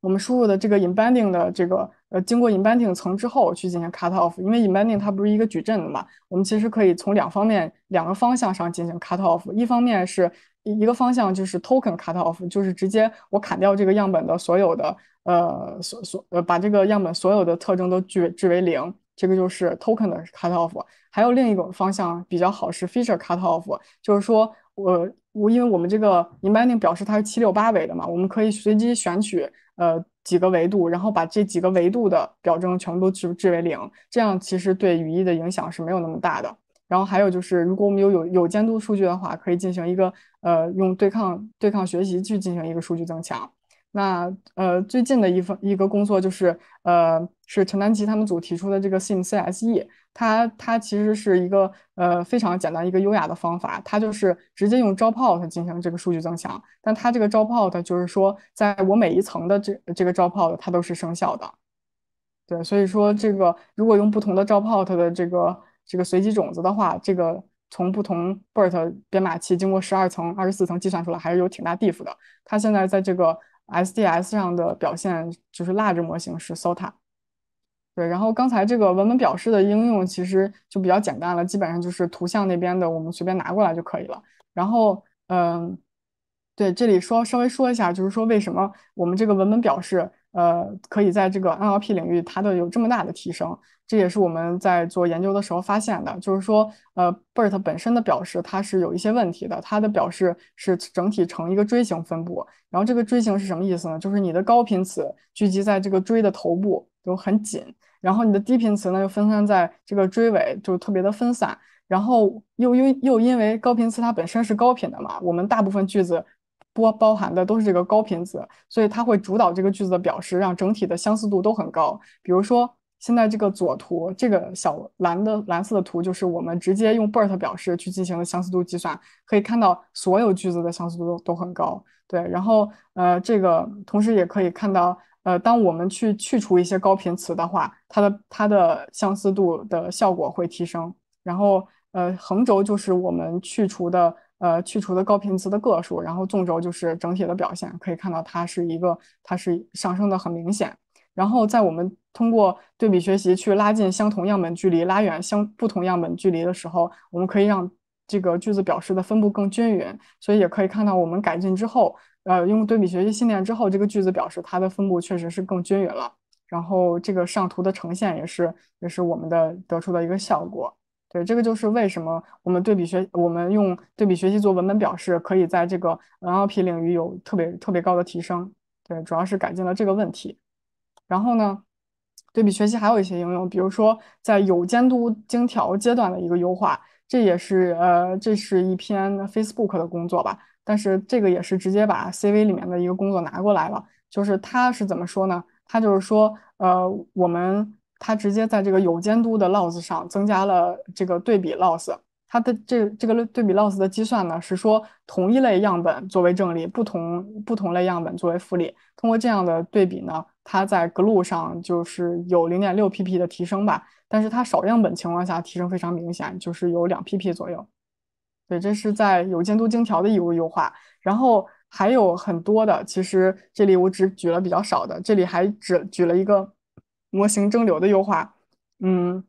我们输入的这个 embedding 的这个呃经过 embedding 层之后去进行 cut off，因为 embedding 它不是一个矩阵的嘛，我们其实可以从两方面两个方向上进行 cut off，一方面是一个方向就是 token cut off，就是直接我砍掉这个样本的所有的呃所所呃把这个样本所有的特征都置置为零，这个就是 token 的 cut off。还有另一种方向比较好是 feature cut off，就是说我我因为我们这个 embedding 表示它是七六八维的嘛，我们可以随机选取呃几个维度，然后把这几个维度的表征全部都置置为零，这样其实对语义的影响是没有那么大的。然后还有就是，如果我们有有有监督数据的话，可以进行一个呃用对抗对抗学习去进行一个数据增强。那呃最近的一份一个工作就是呃是陈丹琪他们组提出的这个 Sim CSE，它它其实是一个呃非常简单一个优雅的方法，它就是直接用 dropout 进行这个数据增强。但它这个 dropout 就是说在我每一层的这这个 dropout 它都是生效的。对，所以说这个如果用不同的 dropout 的这个这个随机种子的话，这个从不同 BERT 编码器经过十二层、二十四层计算出来，还是有挺大地差的。它现在在这个 SDS 上的表现就是蜡质模型是 SOTA。对，然后刚才这个文本表示的应用其实就比较简单了，基本上就是图像那边的，我们随便拿过来就可以了。然后，嗯，对，这里说稍微说一下，就是说为什么我们这个文本表示。呃，可以在这个 NLP 领域，它的有这么大的提升，这也是我们在做研究的时候发现的。就是说，呃，BERT 本身的表示它是有一些问题的，它的表示是整体呈一个锥形分布。然后这个锥形是什么意思呢？就是你的高频词聚集在这个锥的头部，就很紧；然后你的低频词呢，又分散在这个锥尾，就特别的分散。然后又因又因为高频词它本身是高频的嘛，我们大部分句子。多包含的都是这个高频词，所以它会主导这个句子的表示，让整体的相似度都很高。比如说，现在这个左图这个小蓝的蓝色的图，就是我们直接用 BERT 表示去进行相似度计算，可以看到所有句子的相似度都都很高。对，然后呃，这个同时也可以看到，呃，当我们去去除一些高频词的话，它的它的相似度的效果会提升。然后呃，横轴就是我们去除的。呃，去除的高频词的个数，然后纵轴就是整体的表现，可以看到它是一个，它是上升的很明显。然后在我们通过对比学习去拉近相同样本距离，拉远相不同样本距离的时候，我们可以让这个句子表示的分布更均匀。所以也可以看到，我们改进之后，呃，用对比学习训练之后，这个句子表示它的分布确实是更均匀了。然后这个上图的呈现也是，也是我们的得出的一个效果。对，这个就是为什么我们对比学，我们用对比学习做文本表示，可以在这个 NLP 领域有特别特别高的提升。对，主要是改进了这个问题。然后呢，对比学习还有一些应用，比如说在有监督精调阶段的一个优化，这也是呃，这是一篇 Facebook 的工作吧？但是这个也是直接把 CV 里面的一个工作拿过来了，就是他是怎么说呢？他就是说，呃，我们。它直接在这个有监督的 loss 上增加了这个对比 loss，它的这这个对比 loss 的计算呢是说同一类样本作为正例，不同不同类样本作为负例，通过这样的对比呢，它在 glue 上就是有 0.6pp 的提升吧，但是它少样本情况下提升非常明显，就是有两 pp 左右。对，这是在有监督精调的一个优化，然后还有很多的，其实这里我只举了比较少的，这里还只举了一个。模型蒸馏的优化，嗯，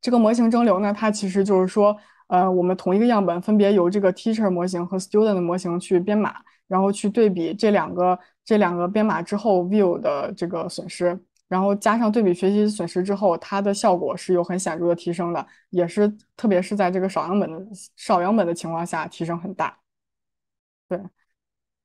这个模型蒸馏呢，它其实就是说，呃，我们同一个样本分别由这个 teacher 模型和 student 模型去编码，然后去对比这两个这两个编码之后 view 的这个损失，然后加上对比学习损失之后，它的效果是有很显著的提升的，也是特别是在这个少样本的少样本的情况下提升很大。对，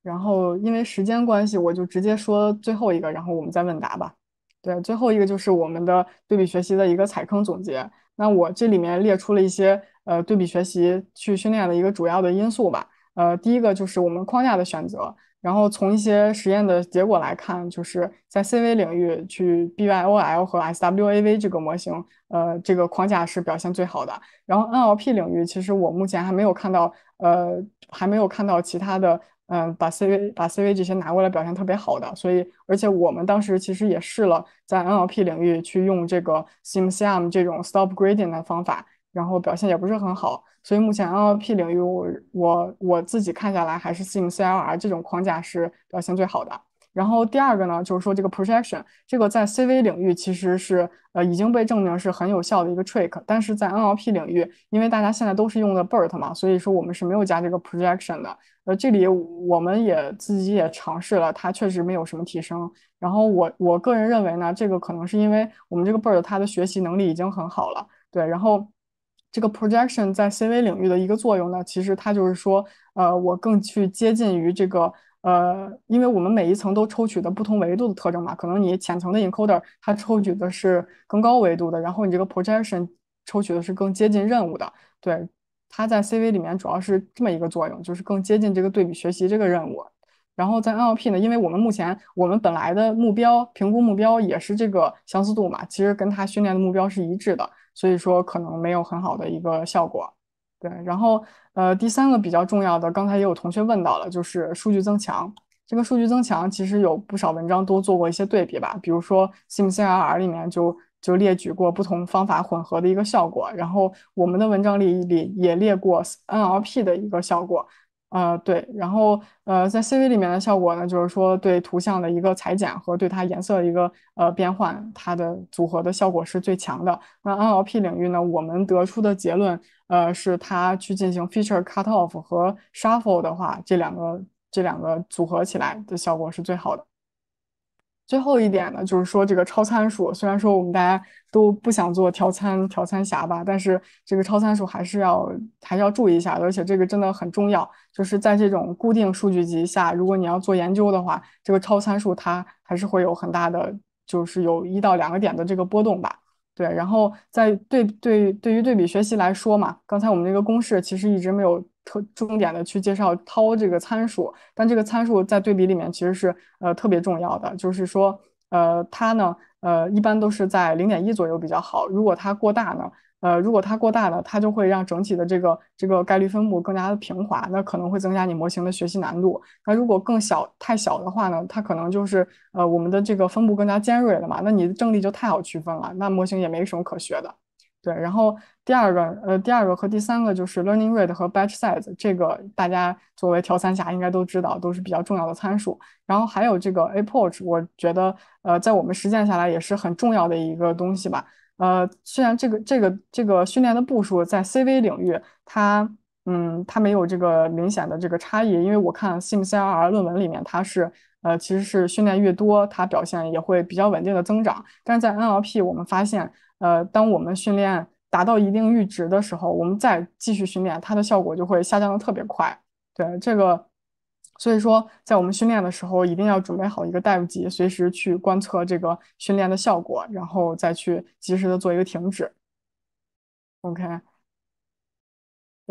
然后因为时间关系，我就直接说最后一个，然后我们再问答吧。对，最后一个就是我们的对比学习的一个踩坑总结。那我这里面列出了一些呃对比学习去训练的一个主要的因素吧。呃，第一个就是我们框架的选择。然后从一些实验的结果来看，就是在 CV 领域去 BYOL 和 SWAV 这个模型，呃，这个框架是表现最好的。然后 NLP 领域，其实我目前还没有看到，呃，还没有看到其他的。嗯，把 C V 把 C V 这些拿过来表现特别好的，所以而且我们当时其实也试了在 N L P 领域去用这个 Sim C M 这种 stop g r a d i n g 的方法，然后表现也不是很好，所以目前 N L P 领域我我我自己看下来还是 Sim C L R 这种框架是表现最好的。然后第二个呢，就是说这个 projection，这个在 CV 领域其实是呃已经被证明是很有效的一个 trick，但是在 NLP 领域，因为大家现在都是用的 BERT 嘛，所以说我们是没有加这个 projection 的。呃，这里我们也自己也尝试了，它确实没有什么提升。然后我我个人认为呢，这个可能是因为我们这个 BERT 它的学习能力已经很好了，对。然后这个 projection 在 CV 领域的一个作用呢，其实它就是说，呃，我更去接近于这个。呃，因为我们每一层都抽取的不同维度的特征嘛，可能你浅层的 encoder 它抽取的是更高维度的，然后你这个 projection 抽取的是更接近任务的。对，它在 CV 里面主要是这么一个作用，就是更接近这个对比学习这个任务。然后在 NLP 呢，因为我们目前我们本来的目标评估目标也是这个相似度嘛，其实跟它训练的目标是一致的，所以说可能没有很好的一个效果。对，然后。呃，第三个比较重要的，刚才也有同学问到了，就是数据增强。这个数据增强其实有不少文章都做过一些对比吧，比如说 SimCLR 里面就就列举过不同方法混合的一个效果，然后我们的文章里里也列过 NLP 的一个效果。呃，对，然后呃，在 CV 里面的效果呢，就是说对图像的一个裁剪和对它颜色的一个呃变换，它的组合的效果是最强的。那 NLP 领域呢，我们得出的结论。呃，是它去进行 feature cut off 和 shuffle 的话，这两个这两个组合起来的效果是最好的。最后一点呢，就是说这个超参数，虽然说我们大家都不想做调参调参侠吧，但是这个超参数还是要还要注意一下，而且这个真的很重要，就是在这种固定数据集下，如果你要做研究的话，这个超参数它还是会有很大的，就是有一到两个点的这个波动吧。对，然后在对对对于对比学习来说嘛，刚才我们那个公式其实一直没有特重点的去介绍 tau 这个参数，但这个参数在对比里面其实是呃特别重要的，就是说呃它呢呃一般都是在零点一左右比较好，如果它过大呢。呃，如果它过大了，它就会让整体的这个这个概率分布更加的平滑，那可能会增加你模型的学习难度。那如果更小太小的话呢，它可能就是呃我们的这个分布更加尖锐了嘛，那你的正例就太好区分了，那模型也没什么可学的。对，然后第二个呃第二个和第三个就是 learning rate 和 batch size，这个大家作为调三侠应该都知道，都是比较重要的参数。然后还有这个 approach，我觉得呃在我们实践下来也是很重要的一个东西吧。呃，虽然这个这个这个训练的步数在 CV 领域，它嗯它没有这个明显的这个差异，因为我看 s i m c r 论文里面，它是呃其实是训练越多，它表现也会比较稳定的增长。但是在 NLP，我们发现，呃，当我们训练达到一定阈值的时候，我们再继续训练，它的效果就会下降的特别快。对这个。所以说，在我们训练的时候，一定要准备好一个 dive 级，随时去观测这个训练的效果，然后再去及时的做一个停止。OK，哎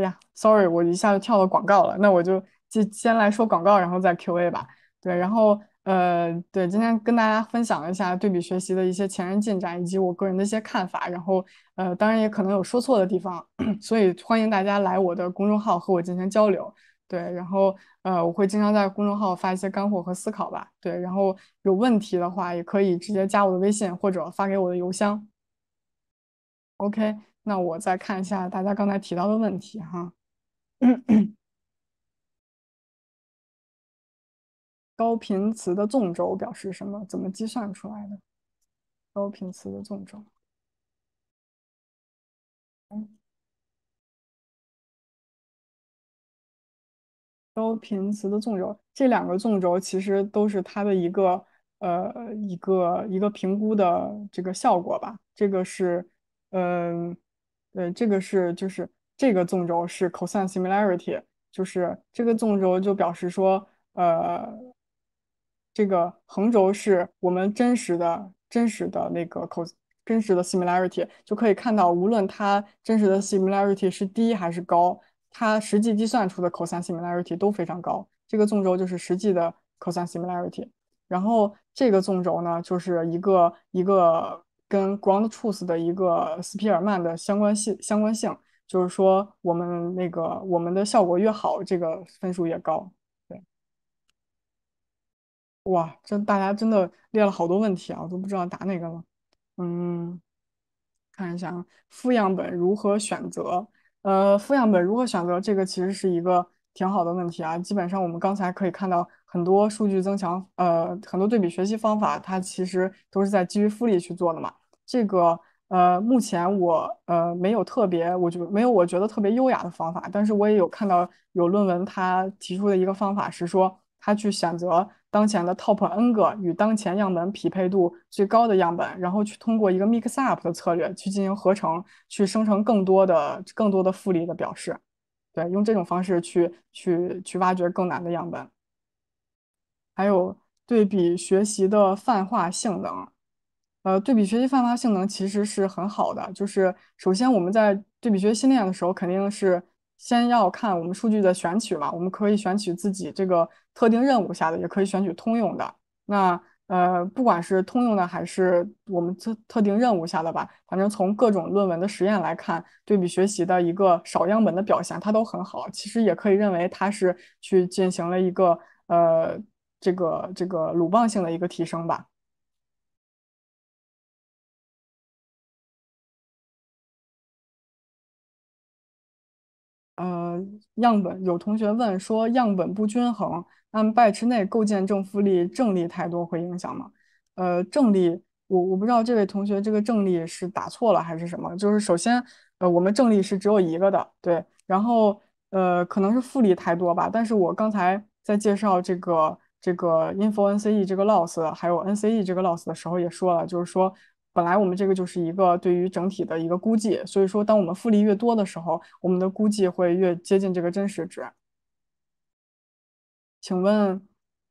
呀，Sorry，我一下就跳到广告了，那我就就先来说广告，然后再 QA 吧。对，然后呃，对，今天跟大家分享一下对比学习的一些前沿进展，以及我个人的一些看法。然后呃，当然也可能有说错的地方，[CLEARS THROAT] 所以欢迎大家来我的公众号和我进行交流。对，然后呃，我会经常在公众号发一些干货和思考吧。对，然后有问题的话，也可以直接加我的微信或者发给我的邮箱。OK，那我再看一下大家刚才提到的问题哈。[COUGHS] 高频词的纵轴表示什么？怎么计算出来的？高频词的纵轴。高频词的纵轴，这两个纵轴其实都是它的一个呃一个一个评估的这个效果吧。这个是嗯对，这个是就是这个纵轴是 cosine similarity，就是这个纵轴就表示说呃这个横轴是我们真实的真实的那个 cos 真实的 similarity，就可以看到无论它真实的 similarity 是低还是高。它实际计算出的 cosine similarity 都非常高，这个纵轴就是实际的 cosine similarity，然后这个纵轴呢就是一个一个跟 ground truth 的一个斯皮尔曼的相关性相关性，就是说我们那个我们的效果越好，这个分数越高。对，哇，这大家真的列了好多问题啊，我都不知道答哪个了。嗯，看一下啊，负样本如何选择。呃，负样本如何选择？这个其实是一个挺好的问题啊。基本上我们刚才可以看到很多数据增强，呃，很多对比学习方法，它其实都是在基于复利去做的嘛。这个呃，目前我呃没有特别，我就没有我觉得特别优雅的方法。但是我也有看到有论文，它提出的一个方法是说，它去选择。当前的 top n 个与当前样本匹配度最高的样本，然后去通过一个 mix up 的策略去进行合成，去生成更多的、更多的复利的表示。对，用这种方式去去去挖掘更难的样本。还有对比学习的泛化性能，呃，对比学习泛化性能其实是很好的。就是首先我们在对比学习训练的时候，肯定是。先要看我们数据的选取嘛，我们可以选取自己这个特定任务下的，也可以选取通用的。那呃，不管是通用的还是我们特特定任务下的吧，反正从各种论文的实验来看，对比学习的一个少样本的表现，它都很好。其实也可以认为它是去进行了一个呃这个这个鲁棒性的一个提升吧。呃，样本有同学问说样本不均衡，按 b a 之内构建正负力，正力太多会影响吗？呃，正力，我我不知道这位同学这个正力是打错了还是什么。就是首先，呃，我们正力是只有一个的，对。然后，呃，可能是负力太多吧。但是我刚才在介绍这个这个 info nce 这个 loss 还有 nce 这个 loss 的时候也说了，就是说。本来我们这个就是一个对于整体的一个估计，所以说当我们复利越多的时候，我们的估计会越接近这个真实值。请问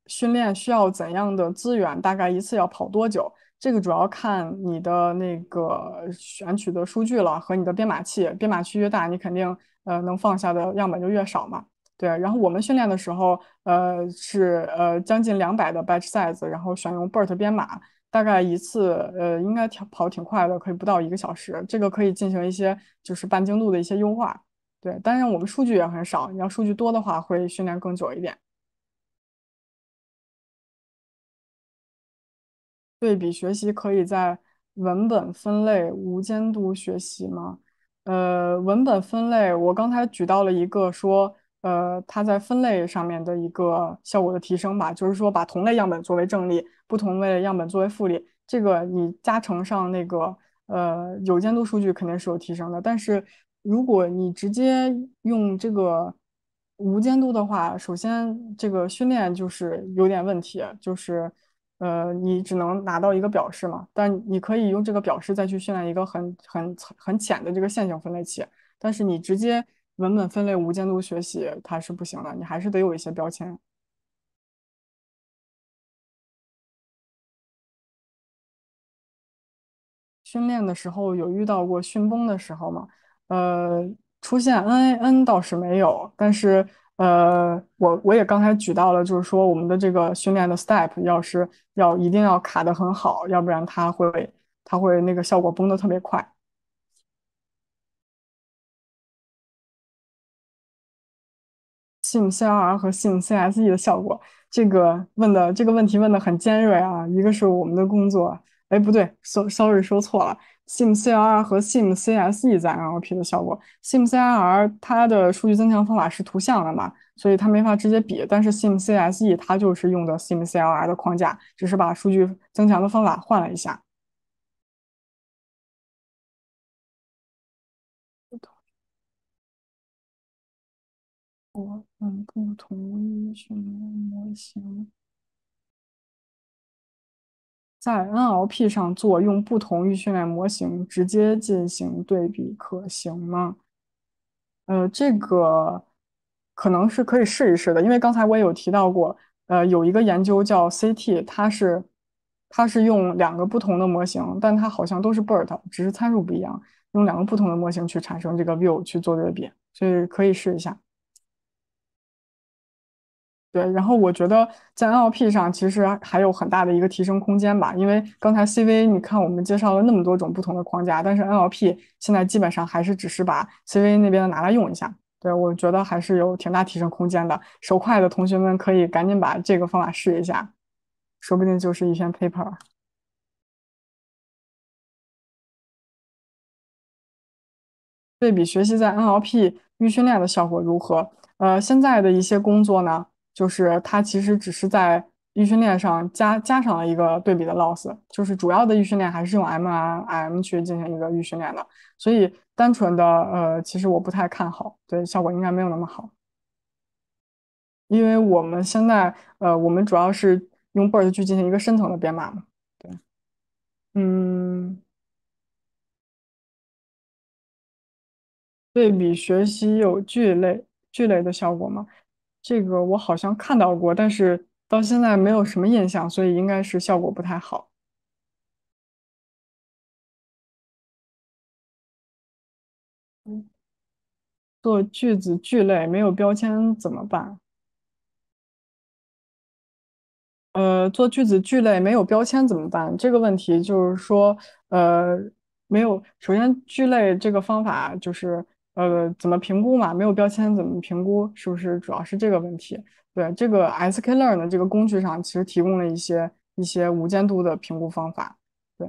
训练需要怎样的资源？大概一次要跑多久？这个主要看你的那个选取的数据了和你的编码器，编码器越大，你肯定呃能放下的样本就越少嘛。对，然后我们训练的时候，呃是呃将近两百的 batch size，然后选用 BERT 编码。大概一次，呃，应该挺跑挺快的，可以不到一个小时。这个可以进行一些就是半精度的一些优化，对。但是我们数据也很少，你要数据多的话，会训练更久一点。对比学习可以在文本分类、无监督学习吗？呃，文本分类，我刚才举到了一个说。呃，它在分类上面的一个效果的提升吧，就是说把同类样本作为正例，不同类样本作为负例，这个你加成上那个呃有监督数据肯定是有提升的。但是如果你直接用这个无监督的话，首先这个训练就是有点问题，就是呃你只能拿到一个表示嘛，但你可以用这个表示再去训练一个很很很浅的这个线性分类器，但是你直接。文本分类无监督学习它是不行的，你还是得有一些标签。训练的时候有遇到过训崩的时候吗？呃，出现 NAN 倒是没有，但是呃，我我也刚才举到了，就是说我们的这个训练的 step 要是要一定要卡的很好，要不然它会它会那个效果崩的特别快。SimCLR 和 SimCSE 的效果，这个问的这个问题问的很尖锐啊！一个是我们的工作，哎，不对，sorry，说错了。SimCLR 和 SimCSE 在 NLP 的效果，SimCLR 它的数据增强方法是图像的嘛，所以它没法直接比，但是 SimCSE 它就是用的 SimCLR 的框架，只是把数据增强的方法换了一下。哦。嗯，不同于训练模型在 NLP 上做，用不同于训练模型直接进行对比可行吗？呃，这个可能是可以试一试的，因为刚才我也有提到过，呃，有一个研究叫 CT，它是它是用两个不同的模型，但它好像都是 BERT，只是参数不一样，用两个不同的模型去产生这个 view 去做对比，所以可以试一下。对，然后我觉得在 NLP 上其实还有很大的一个提升空间吧，因为刚才 CV 你看我们介绍了那么多种不同的框架，但是 NLP 现在基本上还是只是把 CV 那边的拿来用一下。对，我觉得还是有挺大提升空间的。手快的同学们可以赶紧把这个方法试一下，说不定就是一篇 paper。对比学习在 NLP 预训练的效果如何？呃，现在的一些工作呢？就是它其实只是在预训练上加加上了一个对比的 loss，就是主要的预训练还是用 MIM 去进行一个预训练的，所以单纯的呃，其实我不太看好，对效果应该没有那么好，因为我们现在呃，我们主要是用 BERT 去进行一个深层的编码嘛，对，嗯，对比学习有聚类聚类的效果吗？这个我好像看到过，但是到现在没有什么印象，所以应该是效果不太好。嗯，做句子聚类没有标签怎么办？呃，做句子聚类没有标签怎么办？这个问题就是说，呃，没有。首先，聚类这个方法就是。呃，怎么评估嘛？没有标签怎么评估？是不是主要是这个问题？对这个 S K Learn 的这个工具上，其实提供了一些一些无监督的评估方法。对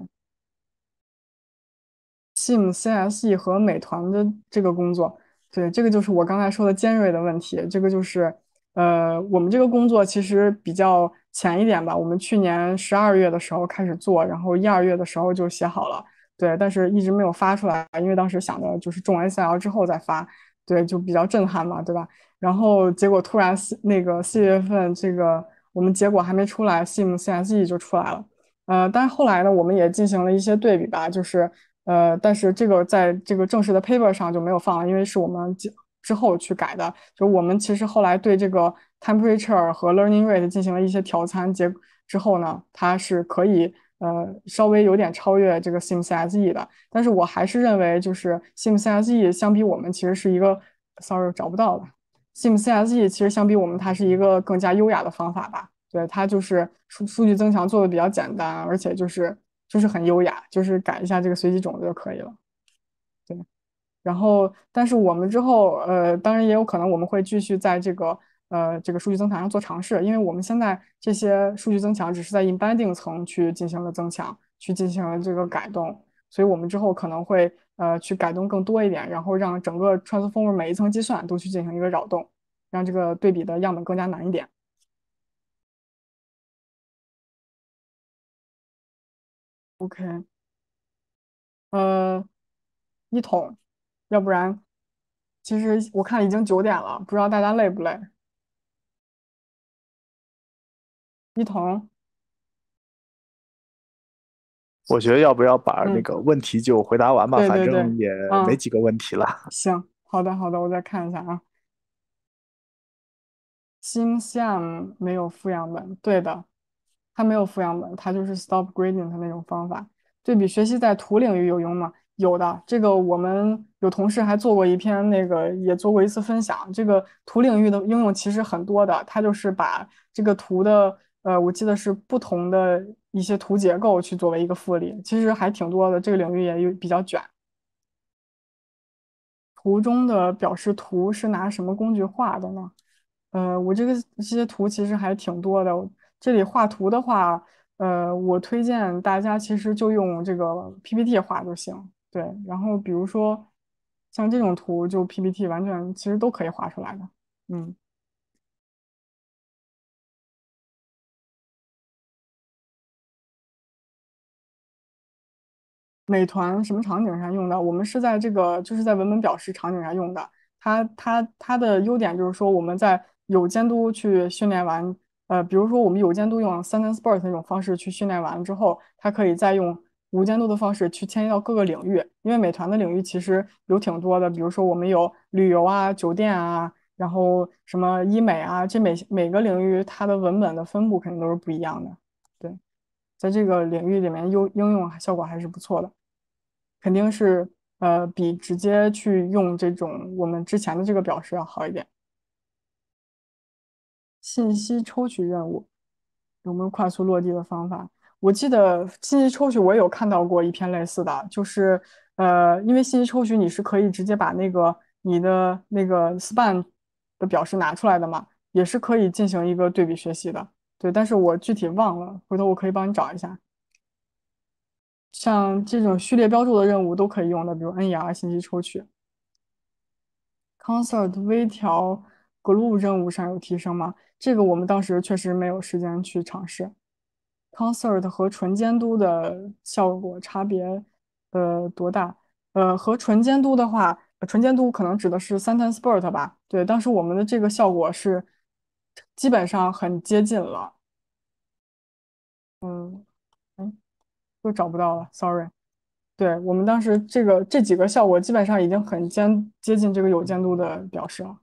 ，Sim C S E 和美团的这个工作，对这个就是我刚才说的尖锐的问题。这个就是，呃，我们这个工作其实比较前一点吧。我们去年十二月的时候开始做，然后一二月的时候就写好了。对，但是一直没有发出来，因为当时想着就是中 ACL 之后再发，对，就比较震撼嘛，对吧？然后结果突然那个四月份，这个我们结果还没出来，Sim CSE 就出来了。呃，但是后来呢，我们也进行了一些对比吧，就是呃，但是这个在这个正式的 paper 上就没有放了，因为是我们之后去改的。就我们其实后来对这个 temperature 和 learning rate 进行了一些调参，结之后呢，它是可以。呃，稍微有点超越这个 Sim CSE 的，但是我还是认为就是 Sim CSE 相比我们其实是一个，sorry 找不到了 Sim CSE，其实相比我们它是一个更加优雅的方法吧。对，它就是数数据增强做的比较简单，而且就是就是很优雅，就是改一下这个随机种子就可以了。对，然后但是我们之后，呃，当然也有可能我们会继续在这个。呃，这个数据增强要做尝试，因为我们现在这些数据增强只是在 embedding 层去进行了增强，去进行了这个改动，所以我们之后可能会呃去改动更多一点，然后让整个 r m 风 r 每一层计算都去进行一个扰动，让这个对比的样本更加难一点。OK，呃，一统，要不然，其实我看已经九点了，不知道大家累不累。一彤，我觉得要不要把那个问题就回答完吧，反正也没几个问题了。行，好的好的，我再看一下啊。新项没有负样本，对的，它没有负样本，它就是 stop g r a d i n g 的那种方法。对比学习在图领域有用吗？有的，这个我们有同事还做过一篇，那个也做过一次分享。这个图领域的应用其实很多的，它就是把这个图的。呃，我记得是不同的一些图结构去作为一个复利，其实还挺多的。这个领域也有比较卷。图中的表示图是拿什么工具画的呢？呃，我这个这些图其实还挺多的。这里画图的话，呃，我推荐大家其实就用这个 PPT 画就行。对，然后比如说像这种图，就 PPT 完全其实都可以画出来的。嗯。美团什么场景上用的？我们是在这个，就是在文本表示场景上用的。它它它的优点就是说，我们在有监督去训练完，呃，比如说我们有监督用 sentence-bert 那种方式去训练完之后，它可以再用无监督的方式去迁移到各个领域。因为美团的领域其实有挺多的，比如说我们有旅游啊、酒店啊，然后什么医美啊，这每每个领域它的文本的分布肯定都是不一样的。对，在这个领域里面，用应用效果还是不错的。肯定是呃比直接去用这种我们之前的这个表示要好一点。信息抽取任务有没有快速落地的方法？我记得信息抽取我有看到过一篇类似的，就是呃因为信息抽取你是可以直接把那个你的那个 span 的表示拿出来的嘛，也是可以进行一个对比学习的。对，但是我具体忘了，回头我可以帮你找一下。像这种序列标注的任务都可以用的，比如 NER 信息抽取。Concert 微调 GLUE 任务上有提升吗？这个我们当时确实没有时间去尝试。Concert 和纯监督的效果差别呃多大？呃，和纯监督的话，纯监督可能指的是 SentenceBERT 吧？对，当时我们的这个效果是基本上很接近了。嗯。又找不到了，Sorry，对我们当时这个这几个效果基本上已经很接接近这个有监督的表示了。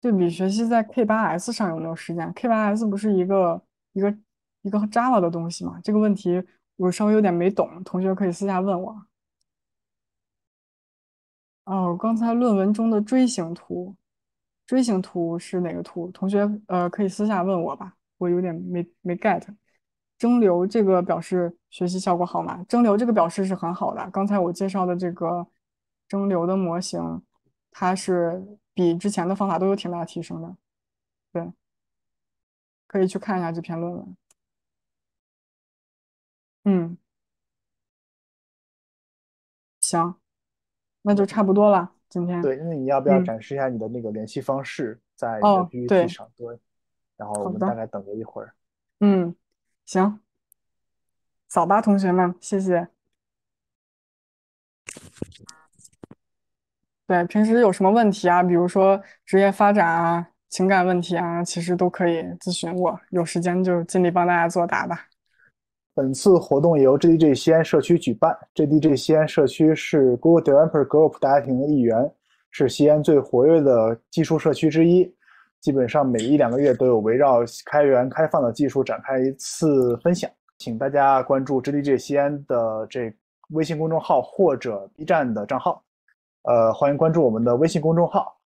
对比学习在 K 八 S 上有没有实践？K 八 S 不是一个一个一个渣了的东西吗？这个问题我稍微有点没懂，同学可以私下问我。哦，刚才论文中的锥形图，锥形图是哪个图？同学呃可以私下问我吧。我有点没没 get，蒸馏这个表示学习效果好吗？蒸馏这个表示是很好的。刚才我介绍的这个蒸馏的模型，它是比之前的方法都有挺大提升的。对，可以去看一下这篇论文。嗯，行，那就差不多了。今天对，那你要不要展示一下你的那个联系方式在你的 PPT 上？对。然后我们大概等了一会儿。嗯，行，扫吧，同学们，谢谢。对，平时有什么问题啊，比如说职业发展啊、情感问题啊，其实都可以咨询我。有时间就尽力帮大家作答吧。本次活动由 j D G 西安社区举办。j D G 西安社区是 Google Developer Group 大家庭的一员，是西安最活跃的技术社区之一。基本上每一两个月都有围绕开源开放的技术展开一次分享，请大家关注 GDG 西安的这微信公众号或者 B 站的账号，呃，欢迎关注我们的微信公众号。